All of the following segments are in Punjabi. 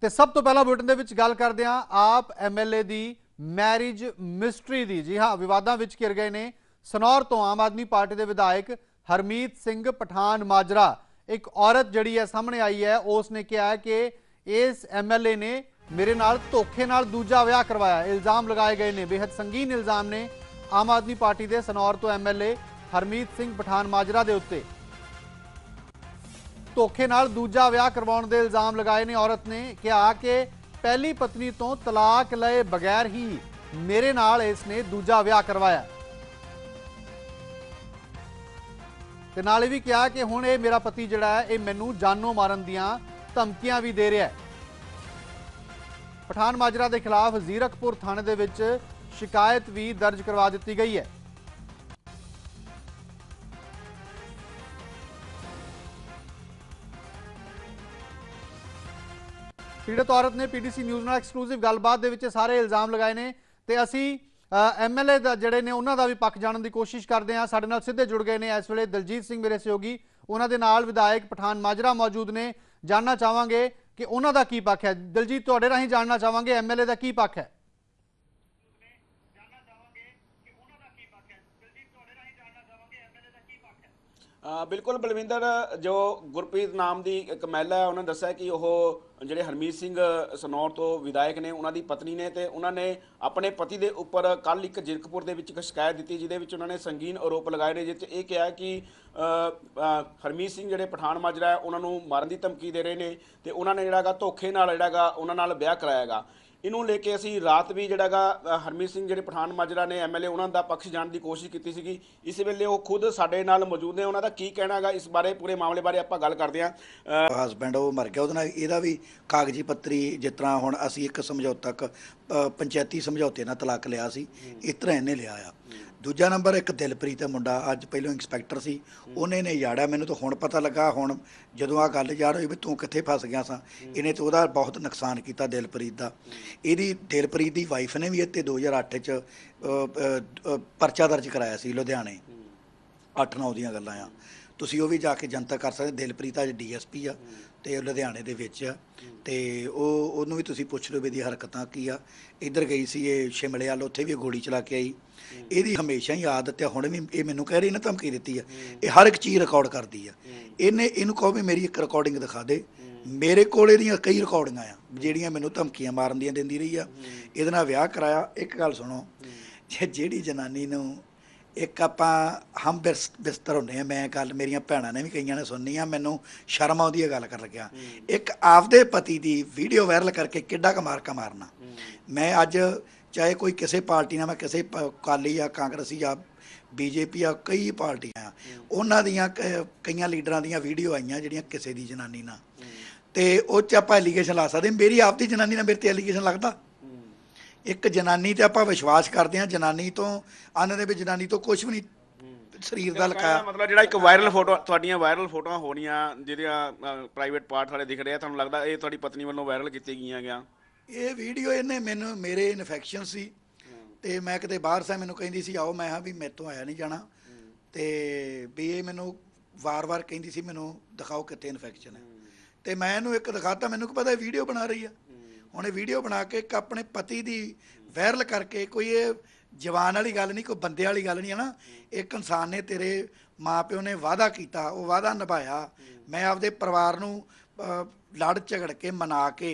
ਤੇ ਸਭ ਤੋਂ ਪਹਿਲਾਂ ਬੁਲਟਨ ਦੇ ਵਿੱਚ ਗੱਲ ਕਰਦੇ ਆ ਆਪ ਐਮਐਲਏ ਦੀ ਮੈਰਿਜ ਮਿਸਟਰੀ ਦੀ ਜੀ ਹਾਂ ਵਿਵਾਦਾਂ ਵਿੱਚ ਘਿਰ ਗਏ ਨੇ ਸਨੌਰ ਤੋਂ ਆਮ ਆਦਮੀ ਪਾਰਟੀ ਦੇ ਵਿਧਾਇਕ ਹਰਮੀਤ ਸਿੰਘ ਪਠਾਨ ਮਾਜਰਾ ਇੱਕ ਔਰਤ ਜਿਹੜੀ ਹੈ ਸਾਹਮਣੇ ਆਈ ਹੈ ਉਸ ਨੇ ਕਿਹਾ ਕਿ ਇਸ ਐਮਐਲਏ ਨੇ ਮੇਰੇ ਨਾਲ ਧੋਖੇ ਨਾਲ ਦੂਜਾ ਵਿਆਹ ਕਰਵਾਇਆ ਇਲਜ਼ਾਮ ਲਗਾਏ ਗਏ ਨੇ ਬੇहद ਸੰਗੀਨ ਇਲਜ਼ਾਮ ਨੇ ਆਮ ਆਦਮੀ ਪਾਰਟੀ ਦੇ ਸਨੌਰ ਤੋਂ ਐਮਐਲਏ ਹਰਮੀਤ ਸਿੰਘ ਪਠਾਨ ਮਾਜਰਾ ਦੇ ਉੱਤੇ ਧੋਖੇ ਨਾਲ ਦੂਜਾ ਵਿਆਹ ਕਰਵਾਉਣ ਦੇ ਇਲਜ਼ਾਮ ਲਗਾਏ ਨੇ ਔਰਤ ਨੇ ਕਿਹਾ ਕਿ ਪਹਿਲੀ ਪਤਨੀ ਤੋਂ ਤਲਾਕ ਲਏ ਬਗੈਰ ਹੀ ਮੇਰੇ ਨਾਲ ਇਸ ਨੇ ਦੂਜਾ ਵਿਆਹ ਕਰਵਾਇਆ ਤੇ ਨਾਲੇ ਵੀ ਕਿਹਾ ਕਿ ਹੁਣ ਇਹ ਮੇਰਾ ਪਤੀ ਜਿਹੜਾ ਹੈ ਇਹ ਮੈਨੂੰ ਜਾਨੋਂ ਮਾਰਨ ਦੀਆਂ ਧਮਕੀਆਂ ਵੀ ਦੇ ਰਿਹਾ ਹੈ ਪਠਾਨ ਮਾਜਰਾ ਦੇ ਖਿਲਾਫ ਜ਼ੀਰਕਪੁਰ ਥਾਣੇ ਦੇ ਵਿੱਚ ਸ਼ਿਕਾਇਤ ਵੀ ਦਰਜ ਕਰਵਾ ਦਿੱਤੀ ਗਈ ਹੈ ਪੀੜਤ ਔਰਤ ਨੇ ਪੀਡੀਸੀ ਨਿਊਜ਼ ਨਾਲ ਐਕਸਕਲੂਸਿਵ ਗੱਲਬਾਤ ਦੇ ਵਿੱਚ ਸਾਰੇ ਇਲਜ਼ਾਮ ਲਗਾਏ ਨੇ ਤੇ ਅਸੀਂ ਐਮਐਲਏ ਦਾ ਜਿਹੜੇ ਨੇ ਉਹਨਾਂ ਦਾ ਵੀ ਪੱਖ ਜਾਣਨ ਦੀ ਕੋਸ਼ਿਸ਼ ਕਰਦੇ ਆ ਸਾਡੇ ਨਾਲ ਸਿੱਧੇ ਜੁੜ ਗਏ ਨੇ ਇਸ ਵੇਲੇ ਦਲਜੀਤ ਸਿੰਘ ਮੇਰੇ ਸਹਿਯੋਗੀ ਉਹਨਾਂ ਦੇ ਨਾਲ ਵਿਧਾਇਕ ਪਠਾਨ ਮਾਜਰਾ ਮੌਜੂਦ ਨੇ ਜਾਨਣਾ ਚਾਹਾਂਗੇ ਕਿ ਉਹਨਾਂ ਦਾ ਕੀ ਪੱਖ ਹੈ ਦਲਜੀਤ ਤੁਹਾਡੇ ਰਾਹੀਂ ਜਾਨਣਾ ਚਾਹਾਂਗੇ ਐਮਐਲਏ ਦਾ ਕੀ ਪੱਖ ਹੈ ਬਿਲਕੁਲ ਬਲਵਿੰਦਰ ਜੋ ਗੁਰਪ੍ਰੀਤ ਨਾਮ ਦੀ ਇੱਕ ਮਹਿਲਾ ਉਹਨਾਂ ਦੱਸਿਆ ਕਿ ਉਹ ਜਿਹੜੇ ਹਰਮੀਤ ਸਿੰਘ ਸਨੌਰ ਤੋਂ ਵਿਧਾਇਕ ਨੇ ਉਹਨਾਂ ਦੀ ਪਤਨੀ ਨੇ ਤੇ ਉਹਨਾਂ ਨੇ ਆਪਣੇ ਪਤੀ ਦੇ ਉੱਪਰ ਕੱਲ ਇੱਕ ਜਿਰਕਪੁਰ ਦੇ ਵਿੱਚ ਇੱਕ ਸ਼ਿਕਾਇਤ ਦਿੱਤੀ ਜਿਹਦੇ ਵਿੱਚ ਉਹਨਾਂ ਨੇ ਸੰਗੀਨ ਆਰੋਪ ਲਗਾਏ ਨੇ ਜਿੱਥੇ ਇਹ ਕਿਹਾ ਕਿ ਹਰਮੀਤ ਸਿੰਘ ਜਿਹੜੇ ਪਠਾਨ ਮਾਜਰਾ ਉਹਨਾਂ ਨੂੰ ਮਾਰਨ ਦੀ ਧਮਕੀ ਦੇ ਰਹੇ ਨੇ ਤੇ ਉਹਨਾਂ ਨੇ ਜਿਹੜਾਗਾ ਧੋਖੇ ਨਾਲ ਜਿਹੜਾਗਾ ਉਹਨਾਂ ਨਾਲ ਵਿਆਹ ਕਰਾਇਆਗਾ ਇਹਨੂੰ ਲੈ ਕੇ ਅਸੀਂ ਰਾਤ ਵੀ ਜਿਹੜਾਗਾ ਹਰਮੀਤ ਸਿੰਘ ਜਿਹੜੇ ਪਠਾਨ ਮਾਜਰਾ ਨੇ ਐਮਐਲਏ ਉਹਨਾਂ ਦਾ ਪੱਖ ਜਾਣ ਦੀ ਕੋਸ਼ਿਸ਼ ਕੀਤੀ ਸੀਗੀ ਇਸ ਵੇਲੇ ਉਹ ਖੁਦ ਸਾਡੇ ਨਾਲ ਮੌਜੂਦ ਨੇ ਉਹਨਾਂ ਦਾ ਕੀ ਕਹਿਣਾ ਹੈਗਾ ਇਸ ਬਾਰੇ ਪੂਰੇ ਮਾਮਲੇ ਬਾਰੇ ਆਪਾਂ ਗੱਲ ਕਰਦੇ ਆਂ ਹਸਬੰਡ ਉਹ ਮਰ ਗਿਆ ਉਹਦੇ ਨਾਲ ਇਹਦਾ ਵੀ ਕਾਗਜ਼ੀ ਪੱਤਰੀ ਜਿਸ ਤਰ੍ਹਾਂ ਹੁਣ ਅਸੀਂ ਇੱਕ ਸਮਝੌਤਾ ਪੰਚਾਇਤੀ ਸਮਝੌਤੇ ਨਾਲ ਤਲਾਕ ਲਿਆ ਸੀ ਇਸ ਤਰ੍ਹਾਂ ਇਹਨੇ ਲਿਆ ਆ ਦੂਜਾ ਨੰਬਰ ਇੱਕ ਦਿਲਪ੍ਰੀਤ ਮੁੰਡਾ ਅੱਜ ਪਹਿਲਾਂ ਇੰਸਪੈਕਟਰ ਸੀ ਉਹਨੇ ਨੇ ਯਾੜਾ ਮੈਨੂੰ ਤਾਂ ਹੁਣ ਪਤਾ ਲੱਗਾ ਹੁਣ ਜਦੋਂ ਆ ਗੱਲ ਯਾਰ ਹੋਈ ਵੀ ਤੂੰ ਕਿੱਥੇ ਫਸ ਗਿਆ ਸਾਂ ਇਹਨੇ ਤੇ ਉਹਦਾ ਬਹੁਤ ਨੁਕਸਾਨ ਕੀਤਾ ਦਿਲਪ੍ਰੀਤ ਦਾ ਇਹਦੀ ਦਿਲਪ੍ਰੀਤ ਦੀ ਵਾਈਫ ਨੇ ਵੀ ਇੱਥੇ 2008 ਚ ਪਰਚਾ ਦਰਜ ਕਰਾਇਆ ਸੀ ਲੁਧਿਆਣੇ 8-9 ਦੀਆਂ ਗੱਲਾਂ ਆ ਤੁਸੀਂ ਉਹ ਵੀ ਜਾ ਕੇ ਜਨਤਾ ਕਰ ਸਕਦੇ ਦਿਲਪ੍ਰੀਤ ਅੱਜ ਡੀਐਸਪੀ ਆ ਤੇ ਉਹ ਲੁਧਿਆਣੇ ਦੇ ਵਿੱਚ ਆ ਤੇ ਉਹ ਉਹਨੂੰ ਵੀ ਤੁਸੀਂ ਪੁੱਛ ਲਓ ਵੀ ਦੀ ਹਰਕਤਾਂ ਕੀ ਆ ਇੱਧਰ ਗਈ ਸੀ ਇਹ ਸ਼ਿਮਲੇ ਵਾਲ ਉੱਥੇ ਵੀ ਗੋਲੀ ਚਲਾ ਕੇ ਆਈ ਇਹਦੀ ਹਮੇਸ਼ਾ ਹੀ ਆਦਤ ਹੈ ਹੁਣ ਵੀ ਇਹ ਮੈਨੂੰ ਕਹਿ ਰਹੀ ਨਾ ਧਮਕੀ ਦਿੱਤੀ ਆ ਇਹ ਹਰ ਇੱਕ ਚੀਜ਼ ਰਿਕਾਰਡ ਕਰਦੀ ਆ ਇਹਨੇ ਇਹਨੂੰ ਕਹੋ ਵੀ ਮੇਰੀ ਇੱਕ ਰਿਕਾਰਡਿੰਗ ਦਿਖਾ ਦੇ ਮੇਰੇ ਕੋਲ ਇਹਦੀਆਂ ਕਈ ਰਿਕਾਰਡਿੰਗਾਂ ਆ ਜਿਹੜੀਆਂ ਮੈਨੂੰ ਧਮਕੀਆਂ ਮਾਰਨ ਦੀਆਂ ਦਿੰਦੀ ਰਹੀ ਆ ਇਹਦੇ ਨਾਲ ਵਿਆਹ ਕਰਾਇਆ ਇੱਕ ਗੱਲ ਸੁਣੋ ਜਿਹੜੀ ਜਨਾਨੀ ਨੂੰ ਇੱਕ ਆਪਾਂ ਹਮ ਬਿਸਤਰ ਹੁੰਨੇ ਆ ਮੈਂ ਗੱਲ ਮੇਰੀਆਂ ਭੈਣਾਂ ਨੇ ਵੀ ਕਈਆਂ ਨੇ ਸੁਣਨੀ ਆ ਮੈਨੂੰ ਸ਼ਰਮ ਆਉਂਦੀ ਹੈ ਗੱਲ ਕਰ ਲੱਗਿਆ ਇੱਕ ਆਪਦੇ ਪਤੀ ਦੀ ਵੀਡੀਓ ਵਾਇਰਲ ਕਰਕੇ ਕਿੱਡਾ ਕਮਾਰਕਾ ਮਾਰਨਾ ਮੈਂ ਅੱਜ ਚਾਹੇ ਕੋਈ ਕਿਸੇ ਪਾਰਟੀ ਨਾਲ ਮੈਂ ਕਿਸੇ ਕਾਲੀ ਜਾਂ ਕਾਂਗਰਸੀ ਜਾਂ ਬੀਜੇਪੀ ਆ ਕਈ ਪਾਰਟੀਆਂ ਉਹਨਾਂ ਦੀਆਂ ਕਈਆਂ ਲੀਡਰਾਂ ਦੀਆਂ ਵੀਡੀਓ ਆਈਆਂ ਜਿਹੜੀਆਂ ਕਿਸੇ ਦੀ ਜਨਾਨੀ ਨਾਲ ਤੇ ਉਹ ਚ ਆਪਾਂ ਐਲੀਗੇਸ਼ਨ ਲਾ ਸਕਦੇ ਮੇਰੀ ਆਪਦੀ ਜਨਾਨੀ ਨਾਲ ਮੇਰੇ ਤੇ ਐਲੀਗੇਸ਼ਨ ਲੱਗਦਾ ਇੱਕ ਜਨਾਨੀ ਤੇ ਆਪਾਂ ਵਿਸ਼ਵਾਸ ਕਰਦੇ ਹਾਂ ਜਨਾਨੀ ਤੋਂ ਅੰਨ ਦੇ ਵਿੱਚ ਜਨਾਨੀ ਤੋਂ ਕੁਝ ਵੀ ਨਹੀਂ ਸਰੀਰ ਦਾ ਲਕਾਇਆ ਮਤਲਬ ਜਿਹੜਾ ਇੱਕ ਵਾਇਰਲ ਫੋਟੋ ਤੁਹਾਡੀਆਂ ਵਾਇਰਲ ਫੋਟੋਆਂ ਹੋਣੀਆਂ ਜਿਹੜੀਆਂ ਪ੍ਰਾਈਵੇਟ ਪਾਰਟ ਵਾਲੇ ਦਿਖ ਰਿਹਾ ਤੁਹਾਨੂੰ ਲੱਗਦਾ ਇਹ ਤੁਹਾਡੀ ਪਤਨੀ ਵੱਲੋਂ ਵਾਇਰਲ ਕੀਤੀ ਗਈਆਂ ਗਿਆ ਇਹ ਵੀਡੀਓ ਇਹਨੇ ਮੈਨੂੰ ਮੇਰੇ ਇਨਫੈਕਸ਼ਨ ਸੀ ਤੇ ਮੈਂ ਕਿਤੇ ਬਾਹਰ ਸਾਂ ਮੈਨੂੰ ਕਹਿੰਦੀ ਸੀ ਆਓ ਮੈਂ ਹਾਂ ਵੀ ਮੇਰੇ ਤੋਂ ਆਇਆ ਨਹੀਂ ਜਾਣਾ ਤੇ ਵੀ ਇਹ ਮੈਨੂੰ ਵਾਰ-ਵਾਰ ਕਹਿੰਦੀ ਸੀ ਮੈਨੂੰ ਦਿਖਾਓ ਕਿੱਥੇ ਇਨਫੈਕਸ਼ਨ ਹੈ ਤੇ ਮੈਂ ਇਹਨੂੰ ਇੱਕ ਦਿਖਾਤਾ ਮੈਨੂੰ ਕਿ ਪਤਾ ਇਹ ਵੀਡੀਓ ਬਣਾ ਰਹੀ ਆ ਹੁਣ ਇਹ ਵੀਡੀਓ ਬਣਾ ਕੇ ਇੱਕ ਆਪਣੇ ਪਤੀ ਦੀ ਵਾਇਰਲ ਕਰਕੇ ਕੋਈ ਇਹ ਜਵਾਨ ਵਾਲੀ ਗੱਲ ਨਹੀਂ ਕੋਈ ਬੰਦੇ ਵਾਲੀ ਗੱਲ ਨਹੀਂ ਹੈ ਨਾ ਇੱਕ ਇਨਸਾਨ ਨੇ ਤੇਰੇ ਮਾਪਿਓ ਨੇ ਵਾਅਦਾ ਕੀਤਾ ਉਹ ਵਾਅਦਾ ਨਿਭਾਇਆ ਮੈਂ ਆਪਦੇ ਪਰਿਵਾਰ ਨੂੰ ਲੜ ਝਗੜ ਕੇ ਮਨਾ ਕੇ